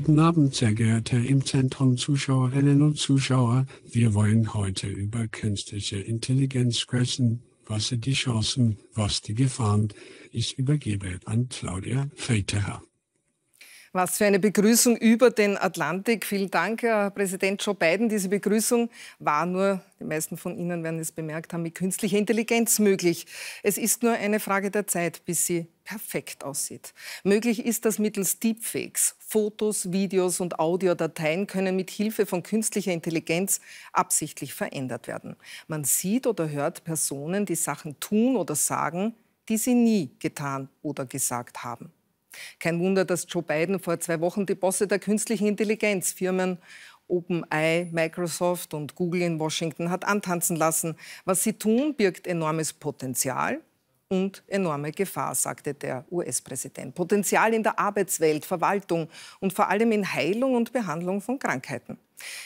Guten Abend, sehr geehrte im Zentrum Zuschauerinnen und Zuschauer. Wir wollen heute über künstliche Intelligenz sprechen, was sind die Chancen, was die Gefahren. Ich übergebe an Claudia Feiterer. Was für eine Begrüßung über den Atlantik. Vielen Dank, Herr Präsident Joe Biden. Diese Begrüßung war nur, die meisten von Ihnen werden es bemerkt haben, mit künstlicher Intelligenz möglich. Es ist nur eine Frage der Zeit, bis sie perfekt aussieht. Möglich ist das mittels Deepfakes. Fotos, Videos und Audiodateien können mit Hilfe von künstlicher Intelligenz absichtlich verändert werden. Man sieht oder hört Personen, die Sachen tun oder sagen, die sie nie getan oder gesagt haben. Kein Wunder, dass Joe Biden vor zwei Wochen die Bosse der künstlichen Intelligenzfirmen OpenAI, Microsoft und Google in Washington hat antanzen lassen. Was sie tun, birgt enormes Potenzial und enorme Gefahr, sagte der US-Präsident. Potenzial in der Arbeitswelt, Verwaltung und vor allem in Heilung und Behandlung von Krankheiten.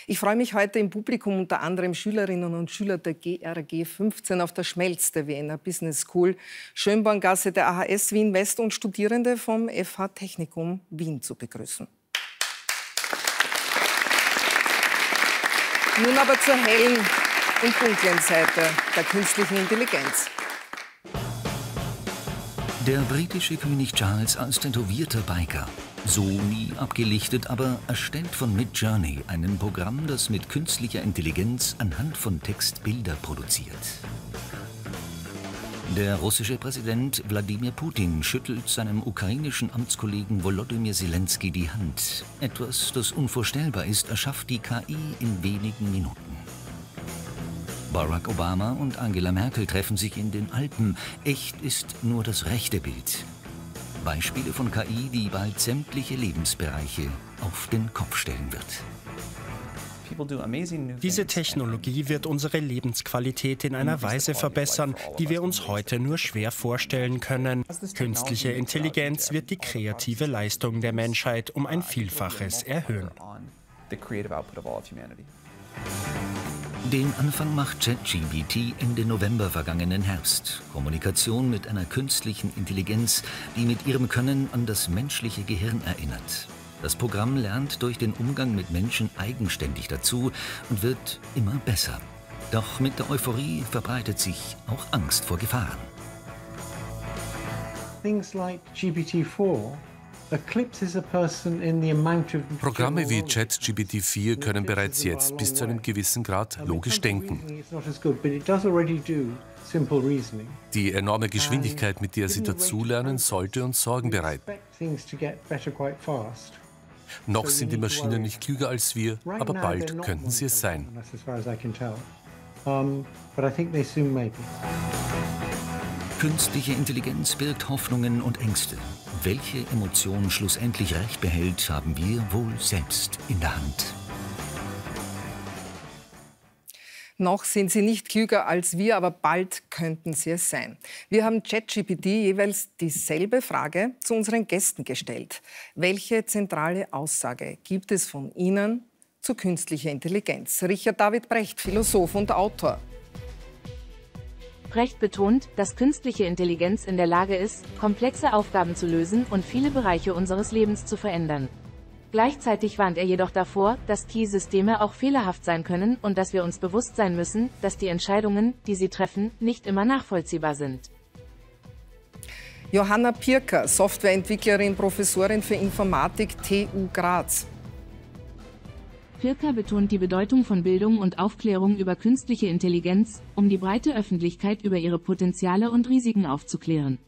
Ich freue mich heute im Publikum unter anderem Schülerinnen und Schüler der GRG 15 auf der Schmelz der Wiener Business School, Schönborngasse der AHS Wien West und Studierende vom FH Technikum Wien zu begrüßen. Nun aber zur hellen und dunklen Seite der künstlichen Intelligenz. Der britische König Charles als tätowierter Biker so nie abgelichtet, aber erstellt von Midjourney, ein Programm, das mit künstlicher Intelligenz anhand von Text Bilder produziert. Der russische Präsident Wladimir Putin schüttelt seinem ukrainischen Amtskollegen Volodymyr Zelensky die Hand. Etwas, das unvorstellbar ist, erschafft die KI in wenigen Minuten. Barack Obama und Angela Merkel treffen sich in den Alpen. Echt ist nur das rechte Bild. Beispiele von KI, die bald sämtliche Lebensbereiche auf den Kopf stellen wird. Diese Technologie wird unsere Lebensqualität in einer Weise verbessern, die wir uns heute nur schwer vorstellen können. Künstliche Intelligenz wird die kreative Leistung der Menschheit um ein Vielfaches erhöhen. Den Anfang macht ChatGBT Ende November vergangenen Herbst. Kommunikation mit einer künstlichen Intelligenz, die mit ihrem Können an das menschliche Gehirn erinnert. Das Programm lernt durch den Umgang mit Menschen eigenständig dazu und wird immer besser. Doch mit der Euphorie verbreitet sich auch Angst vor Gefahren. Things like GPT-4 Programme wie ChatGPT-4 können bereits jetzt bis zu einem gewissen Grad logisch denken. Die enorme Geschwindigkeit, mit der sie dazulernen, sollte uns Sorgen bereiten. Noch sind die Maschinen nicht klüger als wir, aber bald könnten sie es sein. Künstliche Intelligenz birgt Hoffnungen und Ängste. Welche Emotion schlussendlich Recht behält, haben wir wohl selbst in der Hand. Noch sind sie nicht klüger als wir, aber bald könnten sie es sein. Wir haben ChatGPT jeweils dieselbe Frage zu unseren Gästen gestellt. Welche zentrale Aussage gibt es von Ihnen zu künstlicher Intelligenz? Richard David Brecht, Philosoph und Autor. Brecht betont, dass künstliche Intelligenz in der Lage ist, komplexe Aufgaben zu lösen und viele Bereiche unseres Lebens zu verändern. Gleichzeitig warnt er jedoch davor, dass KI-Systeme auch fehlerhaft sein können und dass wir uns bewusst sein müssen, dass die Entscheidungen, die sie treffen, nicht immer nachvollziehbar sind. Johanna Pirker, Softwareentwicklerin, Professorin für Informatik TU Graz. Pirker betont die Bedeutung von Bildung und Aufklärung über künstliche Intelligenz, um die breite Öffentlichkeit über ihre Potenziale und Risiken aufzuklären.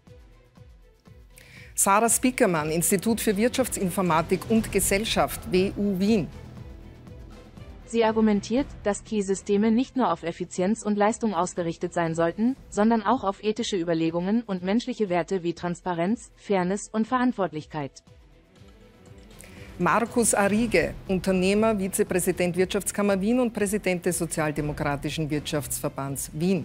Sarah Spickermann, Institut für Wirtschaftsinformatik und Gesellschaft, WU Wien. Sie argumentiert, dass Key-Systeme nicht nur auf Effizienz und Leistung ausgerichtet sein sollten, sondern auch auf ethische Überlegungen und menschliche Werte wie Transparenz, Fairness und Verantwortlichkeit. Markus Arige, Unternehmer, Vizepräsident Wirtschaftskammer Wien und Präsident des Sozialdemokratischen Wirtschaftsverbands Wien.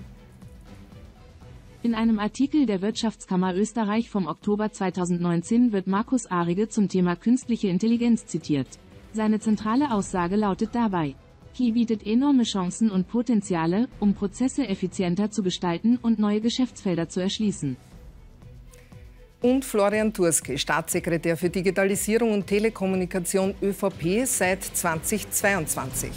In einem Artikel der Wirtschaftskammer Österreich vom Oktober 2019 wird Markus Arige zum Thema künstliche Intelligenz zitiert. Seine zentrale Aussage lautet dabei, KI bietet enorme Chancen und Potenziale, um Prozesse effizienter zu gestalten und neue Geschäftsfelder zu erschließen und Florian Turski, Staatssekretär für Digitalisierung und Telekommunikation ÖVP seit 2022.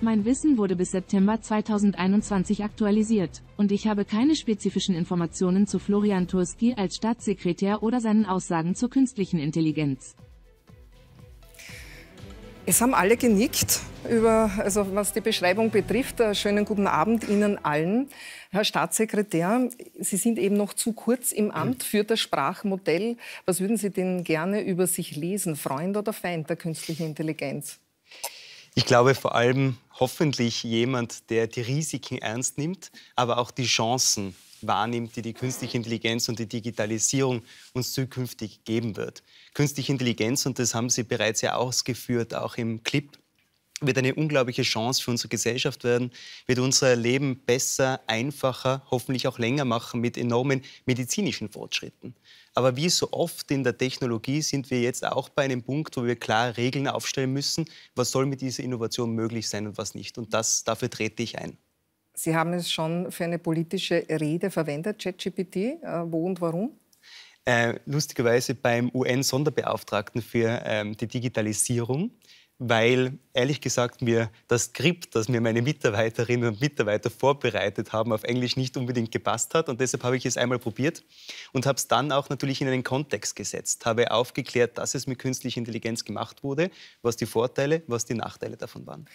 Mein Wissen wurde bis September 2021 aktualisiert, und ich habe keine spezifischen Informationen zu Florian Turski als Staatssekretär oder seinen Aussagen zur künstlichen Intelligenz. Es haben alle genickt, über, also was die Beschreibung betrifft. Äh, schönen guten Abend Ihnen allen. Herr Staatssekretär, Sie sind eben noch zu kurz im Amt für das Sprachmodell. Was würden Sie denn gerne über sich lesen, Freund oder Feind der künstlichen Intelligenz? Ich glaube vor allem hoffentlich jemand, der die Risiken ernst nimmt, aber auch die Chancen wahrnimmt, die die künstliche Intelligenz und die Digitalisierung uns zukünftig geben wird. Künstliche Intelligenz, und das haben Sie bereits ja ausgeführt, auch im Clip, wird eine unglaubliche Chance für unsere Gesellschaft werden, wird unser Leben besser, einfacher, hoffentlich auch länger machen mit enormen medizinischen Fortschritten. Aber wie so oft in der Technologie sind wir jetzt auch bei einem Punkt, wo wir klar Regeln aufstellen müssen, was soll mit dieser Innovation möglich sein und was nicht. Und das, dafür trete ich ein. Sie haben es schon für eine politische Rede verwendet, ChatGPT. Äh, wo und warum? Äh, lustigerweise beim UN-Sonderbeauftragten für ähm, die Digitalisierung weil ehrlich gesagt mir das Skript, das mir meine Mitarbeiterinnen und Mitarbeiter vorbereitet haben, auf Englisch nicht unbedingt gepasst hat. Und deshalb habe ich es einmal probiert und habe es dann auch natürlich in einen Kontext gesetzt, habe aufgeklärt, dass es mit künstlicher Intelligenz gemacht wurde, was die Vorteile, was die Nachteile davon waren.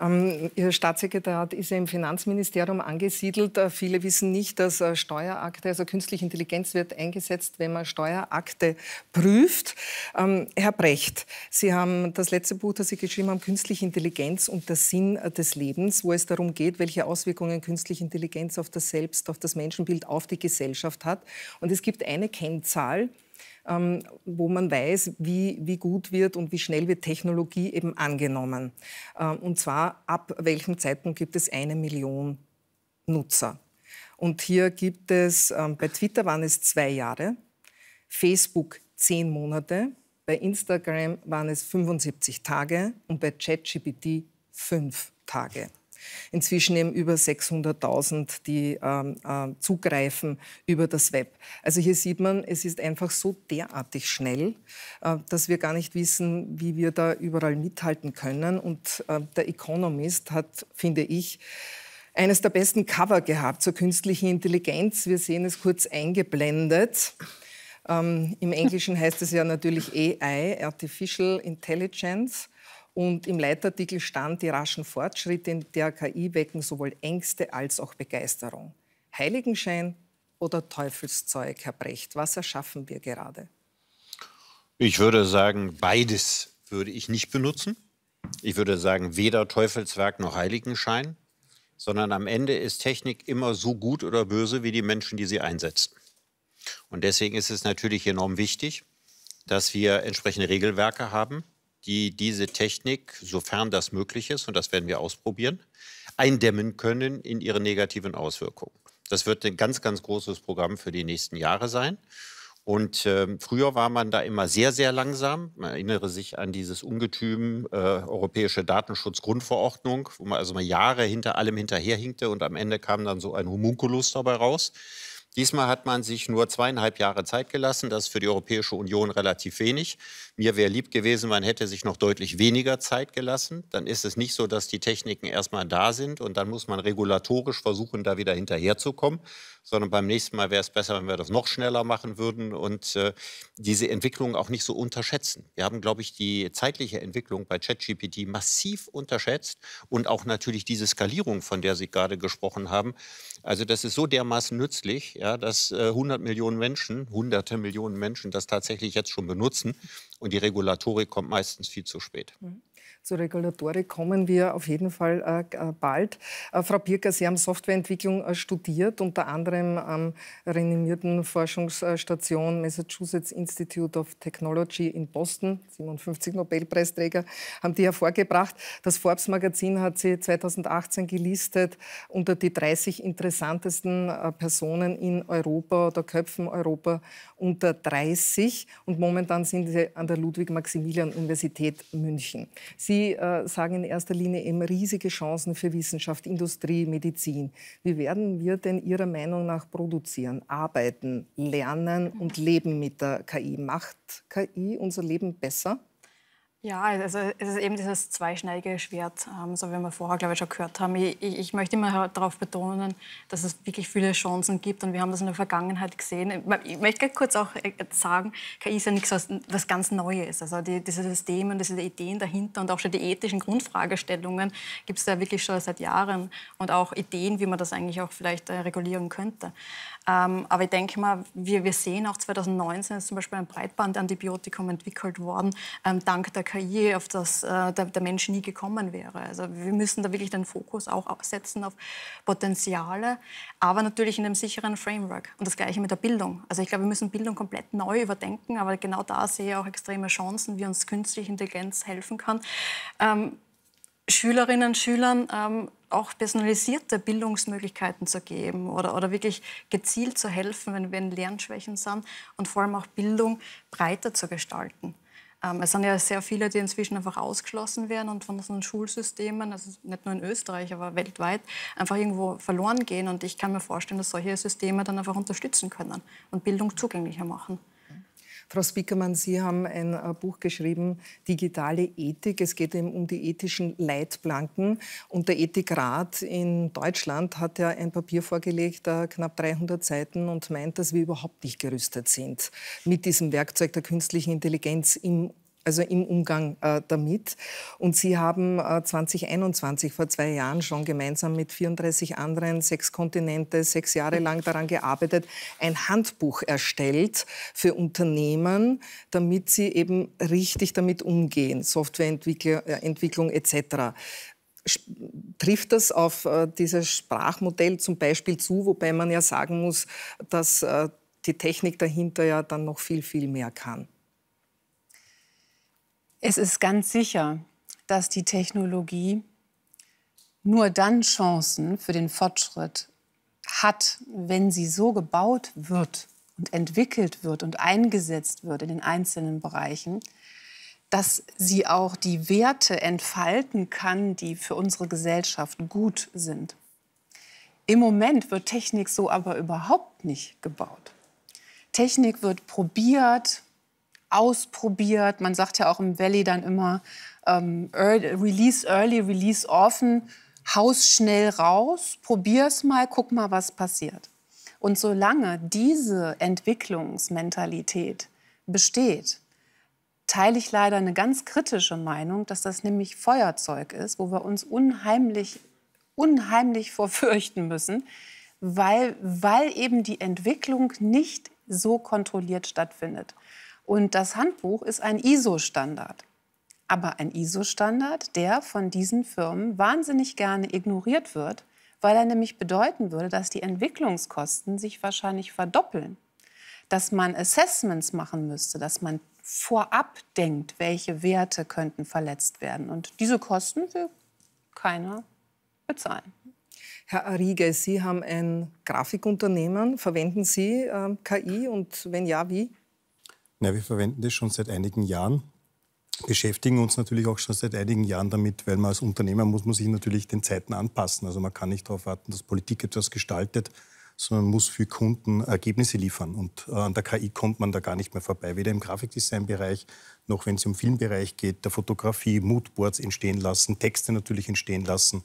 Ähm, Ihr Staatssekretariat ist ja im Finanzministerium angesiedelt. Äh, viele wissen nicht, dass äh, Steuerakte, also künstliche Intelligenz wird eingesetzt, wenn man Steuerakte prüft. Ähm, Herr Brecht, Sie haben das letzte Buch, das Sie Sie geschrieben haben, Künstliche Intelligenz und der Sinn äh, des Lebens, wo es darum geht, welche Auswirkungen künstliche Intelligenz auf das Selbst, auf das Menschenbild, auf die Gesellschaft hat. Und es gibt eine Kennzahl, ähm, wo man weiß, wie, wie gut wird und wie schnell wird Technologie eben angenommen. Ähm, und zwar ab welchem Zeitpunkt gibt es eine Million Nutzer. Und hier gibt es, ähm, bei Twitter waren es zwei Jahre, Facebook zehn Monate, bei Instagram waren es 75 Tage und bei ChatGPT fünf Tage. Inzwischen eben über 600.000, die ähm, äh, zugreifen über das Web. Also hier sieht man, es ist einfach so derartig schnell, äh, dass wir gar nicht wissen, wie wir da überall mithalten können. Und äh, der Economist hat, finde ich, eines der besten Cover gehabt zur künstlichen Intelligenz. Wir sehen es kurz eingeblendet. Ähm, Im Englischen heißt es ja natürlich AI, Artificial Intelligence. Und im Leitartikel stand, die raschen Fortschritte in der KI wecken sowohl Ängste als auch Begeisterung. Heiligenschein oder Teufelszeug, Herr Brecht? Was erschaffen wir gerade? Ich würde sagen, beides würde ich nicht benutzen. Ich würde sagen, weder Teufelswerk noch Heiligenschein, sondern am Ende ist Technik immer so gut oder böse wie die Menschen, die sie einsetzen. Und deswegen ist es natürlich enorm wichtig, dass wir entsprechende Regelwerke haben, die diese Technik, sofern das möglich ist, und das werden wir ausprobieren, eindämmen können in ihren negativen Auswirkungen. Das wird ein ganz, ganz großes Programm für die nächsten Jahre sein. Und äh, früher war man da immer sehr, sehr langsam. Man erinnere sich an dieses Ungetüm äh, Europäische Datenschutzgrundverordnung, wo man also mal Jahre hinter allem hinterherhinkte und am Ende kam dann so ein Homunculus dabei raus. Diesmal hat man sich nur zweieinhalb Jahre Zeit gelassen. Das ist für die Europäische Union relativ wenig. Mir wäre lieb gewesen, man hätte sich noch deutlich weniger Zeit gelassen. Dann ist es nicht so, dass die Techniken erstmal da sind und dann muss man regulatorisch versuchen, da wieder hinterherzukommen, sondern beim nächsten Mal wäre es besser, wenn wir das noch schneller machen würden und äh, diese Entwicklung auch nicht so unterschätzen. Wir haben, glaube ich, die zeitliche Entwicklung bei ChatGPT massiv unterschätzt und auch natürlich diese Skalierung, von der Sie gerade gesprochen haben. Also das ist so dermaßen nützlich, ja, dass äh, 100 Millionen Menschen, hunderte Millionen Menschen das tatsächlich jetzt schon benutzen. Und die Regulatorik kommt meistens viel zu spät. Mhm. Zur Regulatorik kommen wir auf jeden Fall äh, äh, bald. Äh, Frau Pirker, Sie haben Softwareentwicklung äh, studiert, unter anderem am renommierten Forschungsstation Massachusetts Institute of Technology in Boston, 57 Nobelpreisträger, haben die hervorgebracht. Das Forbes Magazin hat sie 2018 gelistet unter die 30 interessantesten äh, Personen in Europa oder Köpfen Europa unter 30. Und momentan sind sie an der Ludwig-Maximilian-Universität München. Sie Sie äh, sagen in erster Linie eben riesige Chancen für Wissenschaft, Industrie, Medizin. Wie werden wir denn Ihrer Meinung nach produzieren, arbeiten, lernen und leben mit der KI? Macht KI unser Leben besser? Ja, also es ist eben dieses zweischneidige Schwert, ähm, so wie wir vorher, glaube ich, schon gehört haben. Ich, ich, möchte immer halt darauf betonen, dass es wirklich viele Chancen gibt und wir haben das in der Vergangenheit gesehen. Ich möchte kurz auch äh, sagen, KI ist ja nichts was ganz Neues. Also die, diese Systeme und diese Ideen dahinter und auch schon die ethischen Grundfragestellungen gibt es da wirklich schon seit Jahren und auch Ideen, wie man das eigentlich auch vielleicht äh, regulieren könnte. Ähm, aber ich denke mal, wir, wir sehen auch 2019 ist zum Beispiel ein Breitbandantibiotikum entwickelt worden, ähm, dank der KI, auf das äh, der, der, Mensch nie gekommen wäre. Also wir müssen da wirklich den Fokus auch setzen auf Potenziale, aber natürlich in einem sicheren Framework. Und das Gleiche mit der Bildung. Also ich glaube, wir müssen Bildung komplett neu überdenken, aber genau da sehe ich auch extreme Chancen, wie uns künstliche Intelligenz helfen kann. Ähm, Schülerinnen und Schülern ähm, auch personalisierte Bildungsmöglichkeiten zu geben oder, oder wirklich gezielt zu helfen, wenn, wenn Lernschwächen sind und vor allem auch Bildung breiter zu gestalten. Ähm, es sind ja sehr viele, die inzwischen einfach ausgeschlossen werden und von unseren Schulsystemen, also nicht nur in Österreich, aber weltweit, einfach irgendwo verloren gehen. Und ich kann mir vorstellen, dass solche Systeme dann einfach unterstützen können und Bildung zugänglicher machen. Frau Spickermann, Sie haben ein äh, Buch geschrieben, Digitale Ethik. Es geht eben um die ethischen Leitplanken. Und der Ethikrat in Deutschland hat ja ein Papier vorgelegt, knapp 300 Seiten, und meint, dass wir überhaupt nicht gerüstet sind mit diesem Werkzeug der künstlichen Intelligenz im also im Umgang äh, damit. Und Sie haben äh, 2021, vor zwei Jahren schon gemeinsam mit 34 anderen, sechs Kontinente, sechs Jahre lang daran gearbeitet, ein Handbuch erstellt für Unternehmen, damit sie eben richtig damit umgehen, Softwareentwicklung äh, etc. Trifft das auf äh, dieses Sprachmodell zum Beispiel zu, wobei man ja sagen muss, dass äh, die Technik dahinter ja dann noch viel, viel mehr kann? Es ist ganz sicher, dass die Technologie nur dann Chancen für den Fortschritt hat, wenn sie so gebaut wird und entwickelt wird und eingesetzt wird in den einzelnen Bereichen, dass sie auch die Werte entfalten kann, die für unsere Gesellschaft gut sind. Im Moment wird Technik so aber überhaupt nicht gebaut. Technik wird probiert, ausprobiert. Man sagt ja auch im Valley dann immer, ähm, early, release early, release often, haus schnell raus, probier's mal, guck mal, was passiert. Und solange diese Entwicklungsmentalität besteht, teile ich leider eine ganz kritische Meinung, dass das nämlich Feuerzeug ist, wo wir uns unheimlich, unheimlich vorfürchten müssen, weil, weil eben die Entwicklung nicht so kontrolliert stattfindet. Und das Handbuch ist ein ISO-Standard. Aber ein ISO-Standard, der von diesen Firmen wahnsinnig gerne ignoriert wird, weil er nämlich bedeuten würde, dass die Entwicklungskosten sich wahrscheinlich verdoppeln. Dass man Assessments machen müsste, dass man vorab denkt, welche Werte könnten verletzt werden. Und diese Kosten will keiner bezahlen. Herr Arrige, Sie haben ein Grafikunternehmen. Verwenden Sie äh, KI und wenn ja, wie? Nein, wir verwenden das schon seit einigen Jahren beschäftigen uns natürlich auch schon seit einigen Jahren damit, weil man als Unternehmer muss man sich natürlich den Zeiten anpassen. Also man kann nicht darauf warten, dass Politik etwas gestaltet, sondern muss für Kunden Ergebnisse liefern. Und äh, an der KI kommt man da gar nicht mehr vorbei, weder im Grafikdesign-Bereich noch wenn es um Filmbereich geht, der Fotografie, Moodboards entstehen lassen, Texte natürlich entstehen lassen.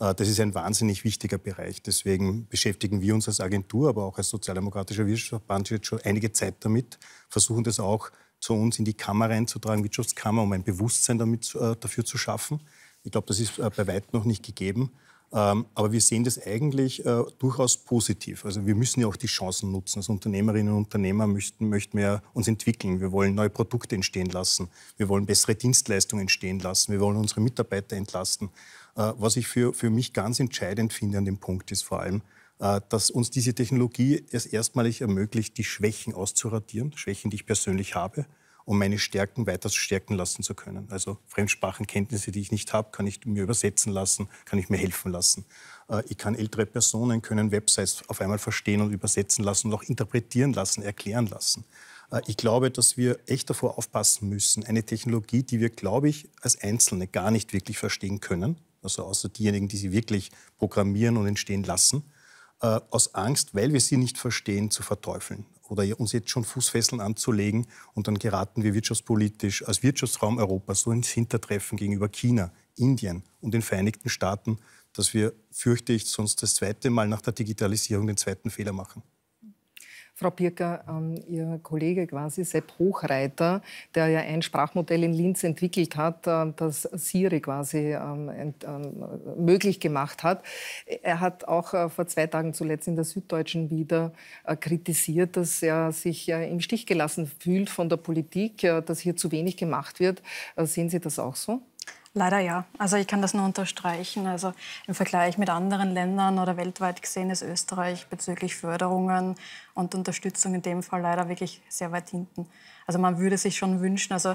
Äh, das ist ein wahnsinnig wichtiger Bereich. Deswegen beschäftigen wir uns als Agentur, aber auch als Sozialdemokratischer Wirtschaftsverband jetzt schon einige Zeit damit, versuchen das auch zu uns in die Kammer reinzutragen, Wirtschaftskammer, um ein Bewusstsein damit, äh, dafür zu schaffen. Ich glaube, das ist äh, bei weitem noch nicht gegeben. Ähm, aber wir sehen das eigentlich durchaus positiv. Also wir müssen ja auch die Chancen nutzen. Als Unternehmerinnen und Unternehmer möchten, möchten wir uns entwickeln. Wir wollen neue Produkte entstehen lassen. Wir wollen bessere Dienstleistungen entstehen lassen. Wir wollen unsere Mitarbeiter entlasten. Äh, was ich für, für mich ganz entscheidend finde an dem Punkt ist vor allem, äh, dass uns diese Technologie es erstmalig ermöglicht, die Schwächen auszuradieren, Schwächen, die ich persönlich habe, um meine Stärken weiter stärken lassen zu können. Also Fremdsprachenkenntnisse, die ich nicht habe, kann ich mir übersetzen lassen, kann ich mir helfen lassen. Äh, ich kann ältere Personen, können Websites auf einmal verstehen und übersetzen lassen und auch interpretieren lassen, erklären lassen. Ich glaube, dass wir echt davor aufpassen müssen, eine Technologie, die wir, glaube ich, als Einzelne gar nicht wirklich verstehen können, also außer diejenigen, die sie wirklich programmieren und entstehen lassen, äh, aus Angst, weil wir sie nicht verstehen, zu verteufeln oder uns jetzt schon Fußfesseln anzulegen und dann geraten wir wirtschaftspolitisch als Wirtschaftsraum Europas so ins Hintertreffen gegenüber China, Indien und den Vereinigten Staaten, dass wir, fürchte ich, sonst das zweite Mal nach der Digitalisierung den zweiten Fehler machen. Frau Pirker, ähm, Ihr Kollege quasi Sepp Hochreiter, der ja ein Sprachmodell in Linz entwickelt hat, äh, das Siri quasi ähm, ent, ähm, möglich gemacht hat. Er hat auch äh, vor zwei Tagen zuletzt in der Süddeutschen wieder äh, kritisiert, dass er sich äh, im Stich gelassen fühlt von der Politik, äh, dass hier zu wenig gemacht wird. Äh, sehen Sie das auch so? Leider ja. Also ich kann das nur unterstreichen. Also im Vergleich mit anderen Ländern oder weltweit gesehen ist Österreich bezüglich Förderungen und Unterstützung in dem Fall leider wirklich sehr weit hinten. Also man würde sich schon wünschen, also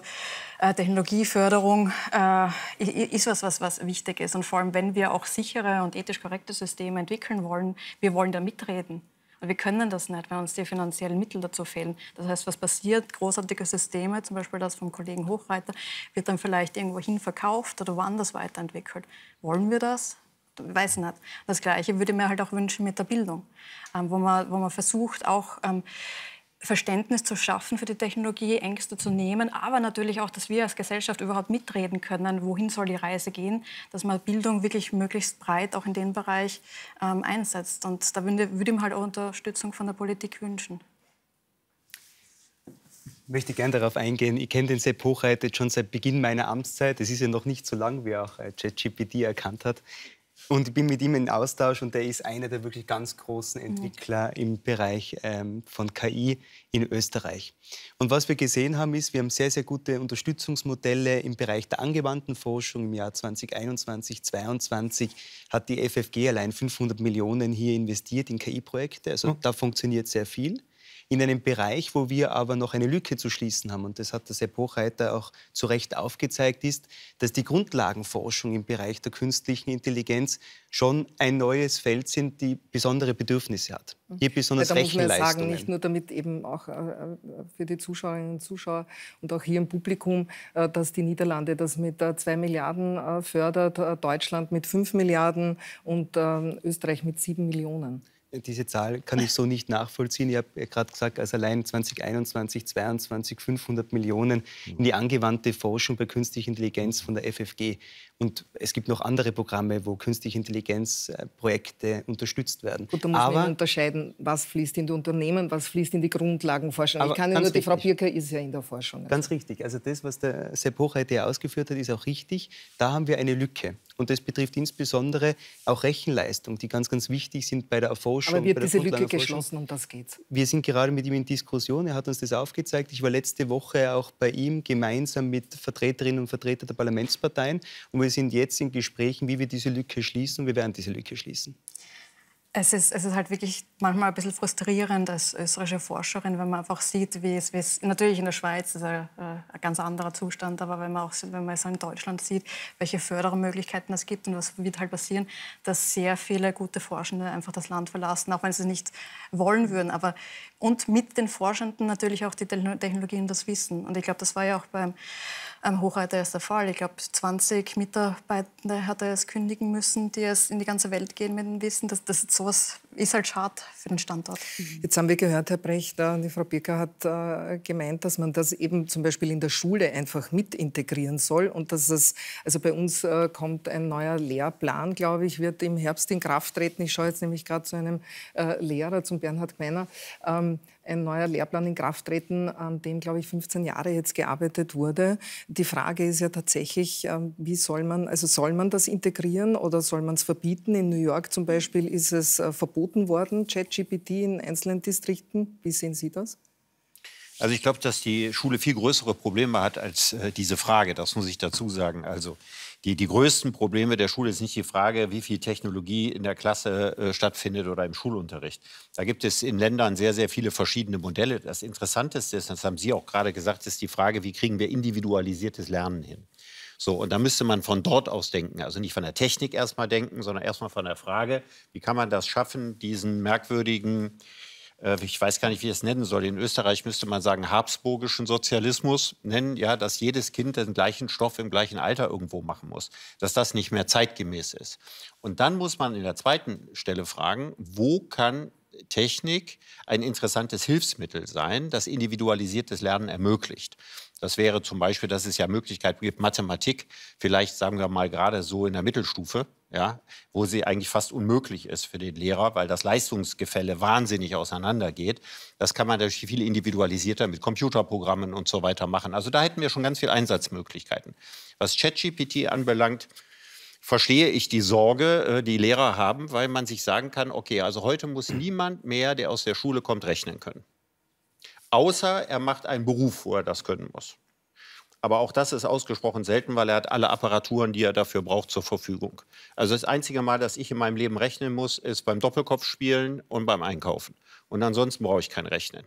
äh, Technologieförderung äh, ist was, was, was wichtig ist. Und vor allem, wenn wir auch sichere und ethisch korrekte Systeme entwickeln wollen, wir wollen da mitreden wir können das nicht, weil uns die finanziellen Mittel dazu fehlen. Das heißt, was passiert? Großartige Systeme, zum Beispiel das vom Kollegen Hochreiter, wird dann vielleicht irgendwo hin verkauft oder woanders weiterentwickelt. Wollen wir das? weiß nicht. Das Gleiche würde ich mir halt auch wünschen mit der Bildung, ähm, wo, man, wo man versucht, auch ähm, Verständnis zu schaffen für die Technologie, Ängste zu nehmen, aber natürlich auch, dass wir als Gesellschaft überhaupt mitreden können, wohin soll die Reise gehen, dass man Bildung wirklich möglichst breit auch in den Bereich ähm, einsetzt. Und da würde, würde ihm halt auch Unterstützung von der Politik wünschen. Ich möchte gerne darauf eingehen. Ich kenne den Sepp Hochreiter schon seit Beginn meiner Amtszeit. Es ist ja noch nicht so lang, wie auch äh, ChatGPT erkannt hat. Und ich bin mit ihm in Austausch und er ist einer der wirklich ganz großen Entwickler mhm. im Bereich ähm, von KI in Österreich. Und was wir gesehen haben, ist, wir haben sehr, sehr gute Unterstützungsmodelle im Bereich der angewandten Forschung. Im Jahr 2021, 2022 hat die FFG allein 500 Millionen hier investiert in KI-Projekte. Also mhm. da funktioniert sehr viel in einem Bereich, wo wir aber noch eine Lücke zu schließen haben. Und das hat der Sepp Hochreiter auch zu Recht aufgezeigt, ist, dass die Grundlagenforschung im Bereich der künstlichen Intelligenz schon ein neues Feld sind, die besondere Bedürfnisse hat. Mhm. Hier besonders ja, da muss man sagen, nicht nur damit eben auch äh, äh, für die Zuschauerinnen und Zuschauer und auch hier im Publikum, äh, dass die Niederlande das mit zwei Milliarden fördert, Deutschland mit fünf Milliarden und ähm, Österreich mit sieben Millionen diese Zahl kann ich so nicht nachvollziehen. Ich habe ja gerade gesagt, als allein 2021, 2022 500 Millionen in die angewandte Forschung bei künstlicher Intelligenz von der FFG. Und es gibt noch andere Programme, wo künstliche Intelligenzprojekte äh, unterstützt werden. Gut, da muss aber, man unterscheiden, was fließt in die Unternehmen, was fließt in die Grundlagenforschung. Ich kann ja nur, richtig. die Frau Pirker ist ja in der Forschung. Also. Ganz richtig. Also das, was der Sepp Hochreiter ausgeführt hat, ist auch richtig. Da haben wir eine Lücke. Und das betrifft insbesondere auch Rechenleistung, die ganz, ganz wichtig sind bei der Erforschung. Aber wird diese Lücke geschlossen, um das geht's? Wir sind gerade mit ihm in Diskussion. Er hat uns das aufgezeigt. Ich war letzte Woche auch bei ihm gemeinsam mit Vertreterinnen und Vertretern der Parlamentsparteien. Und wir sind jetzt in Gesprächen, wie wir diese Lücke schließen. und Wir werden diese Lücke schließen. Es ist, es ist halt wirklich manchmal ein bisschen frustrierend als österreichische Forscherin, wenn man einfach sieht, wie es, wie es natürlich in der Schweiz ist ein, äh, ein, ganz anderer Zustand, aber wenn man auch wenn man es in Deutschland sieht, welche Fördermöglichkeiten es gibt und was wird halt passieren, dass sehr viele gute Forschende einfach das Land verlassen, auch wenn sie es nicht wollen würden. Aber und mit den Forschenden natürlich auch die Technologien und das Wissen. Und ich glaube, das war ja auch beim ähm, Hochalter ist der Fall. Ich glaube, 20 Mitarbeiter hat er es kündigen müssen, die es in die ganze Welt gehen mit dem Wissen. Das, das ist sowas ist halt schade für den Standort. Mhm. Jetzt haben wir gehört, Herr Brecht, äh, die Frau Birker hat äh, gemeint, dass man das eben zum Beispiel in der Schule einfach mit integrieren soll und dass es, also bei uns äh, kommt ein neuer Lehrplan, glaube ich, wird im Herbst in Kraft treten. Ich schaue jetzt nämlich gerade zu einem Lehrer, zum Bernhard Gmeiner ähm, ein neuer Lehrplan in Kraft treten, an dem, glaube ich, 15 Jahre jetzt gearbeitet wurde. Die Frage ist ja tatsächlich, ähm, wie soll man, also soll man das integrieren oder soll man es verbieten? In New York zum Beispiel ist es verboten verboten worden, ChatGPT in einzelnen Distrikten. Wie sehen Sie das? Also ich glaube, dass die Schule viel größere Probleme hat als äh, diese Frage. Das muss ich dazu sagen. Also die, die größten Probleme der Schule ist nicht die Frage, wie viel Technologie in der Klasse äh, stattfindet oder im Schulunterricht. Da gibt es in Ländern sehr, sehr viele verschiedene Modelle. Das Interessanteste ist, das haben Sie auch gerade gesagt, ist die Frage, wie kriegen wir individualisiertes Lernen hin. So, und da müsste man von dort aus denken. Also nicht von der Technik erstmal denken, sondern erstmal von der Frage, wie kann man das schaffen, diesen merkwürdigen, äh, ich weiß gar nicht, wie ich es nennen soll, in Österreich müsste man sagen, habsburgischen Sozialismus nennen, ja, dass jedes Kind den gleichen Stoff im gleichen Alter irgendwo machen muss, dass das nicht mehr zeitgemäß ist. Und dann muss man in der zweiten Stelle fragen, wo kann Technik ein interessantes Hilfsmittel sein, das individualisiertes Lernen ermöglicht. Das wäre zum Beispiel, dass es ja Möglichkeiten gibt, Mathematik vielleicht, sagen wir mal, gerade so in der Mittelstufe, ja, wo sie eigentlich fast unmöglich ist für den Lehrer, weil das Leistungsgefälle wahnsinnig auseinandergeht. Das kann man natürlich viel individualisierter mit Computerprogrammen und so weiter machen. Also da hätten wir schon ganz viele Einsatzmöglichkeiten. Was ChatGPT anbelangt, verstehe ich die Sorge, äh, die Lehrer haben, weil man sich sagen kann, okay, also heute muss niemand mehr, der aus der Schule kommt, rechnen können außer er macht einen Beruf, wo er das können muss. Aber auch das ist ausgesprochen selten, weil er hat alle Apparaturen, die er dafür braucht, zur Verfügung. Also das einzige Mal, dass ich in meinem Leben rechnen muss, ist beim Doppelkopfspielen und beim Einkaufen. Und ansonsten brauche ich kein Rechnen.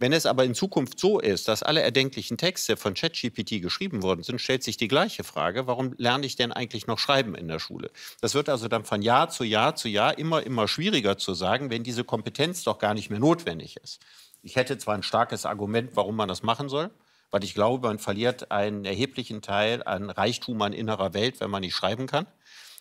Wenn es aber in Zukunft so ist, dass alle erdenklichen Texte von ChatGPT geschrieben worden sind, stellt sich die gleiche Frage, warum lerne ich denn eigentlich noch schreiben in der Schule? Das wird also dann von Jahr zu Jahr zu Jahr immer, immer schwieriger zu sagen, wenn diese Kompetenz doch gar nicht mehr notwendig ist. Ich hätte zwar ein starkes Argument, warum man das machen soll, weil ich glaube, man verliert einen erheblichen Teil an Reichtum an innerer Welt, wenn man nicht schreiben kann.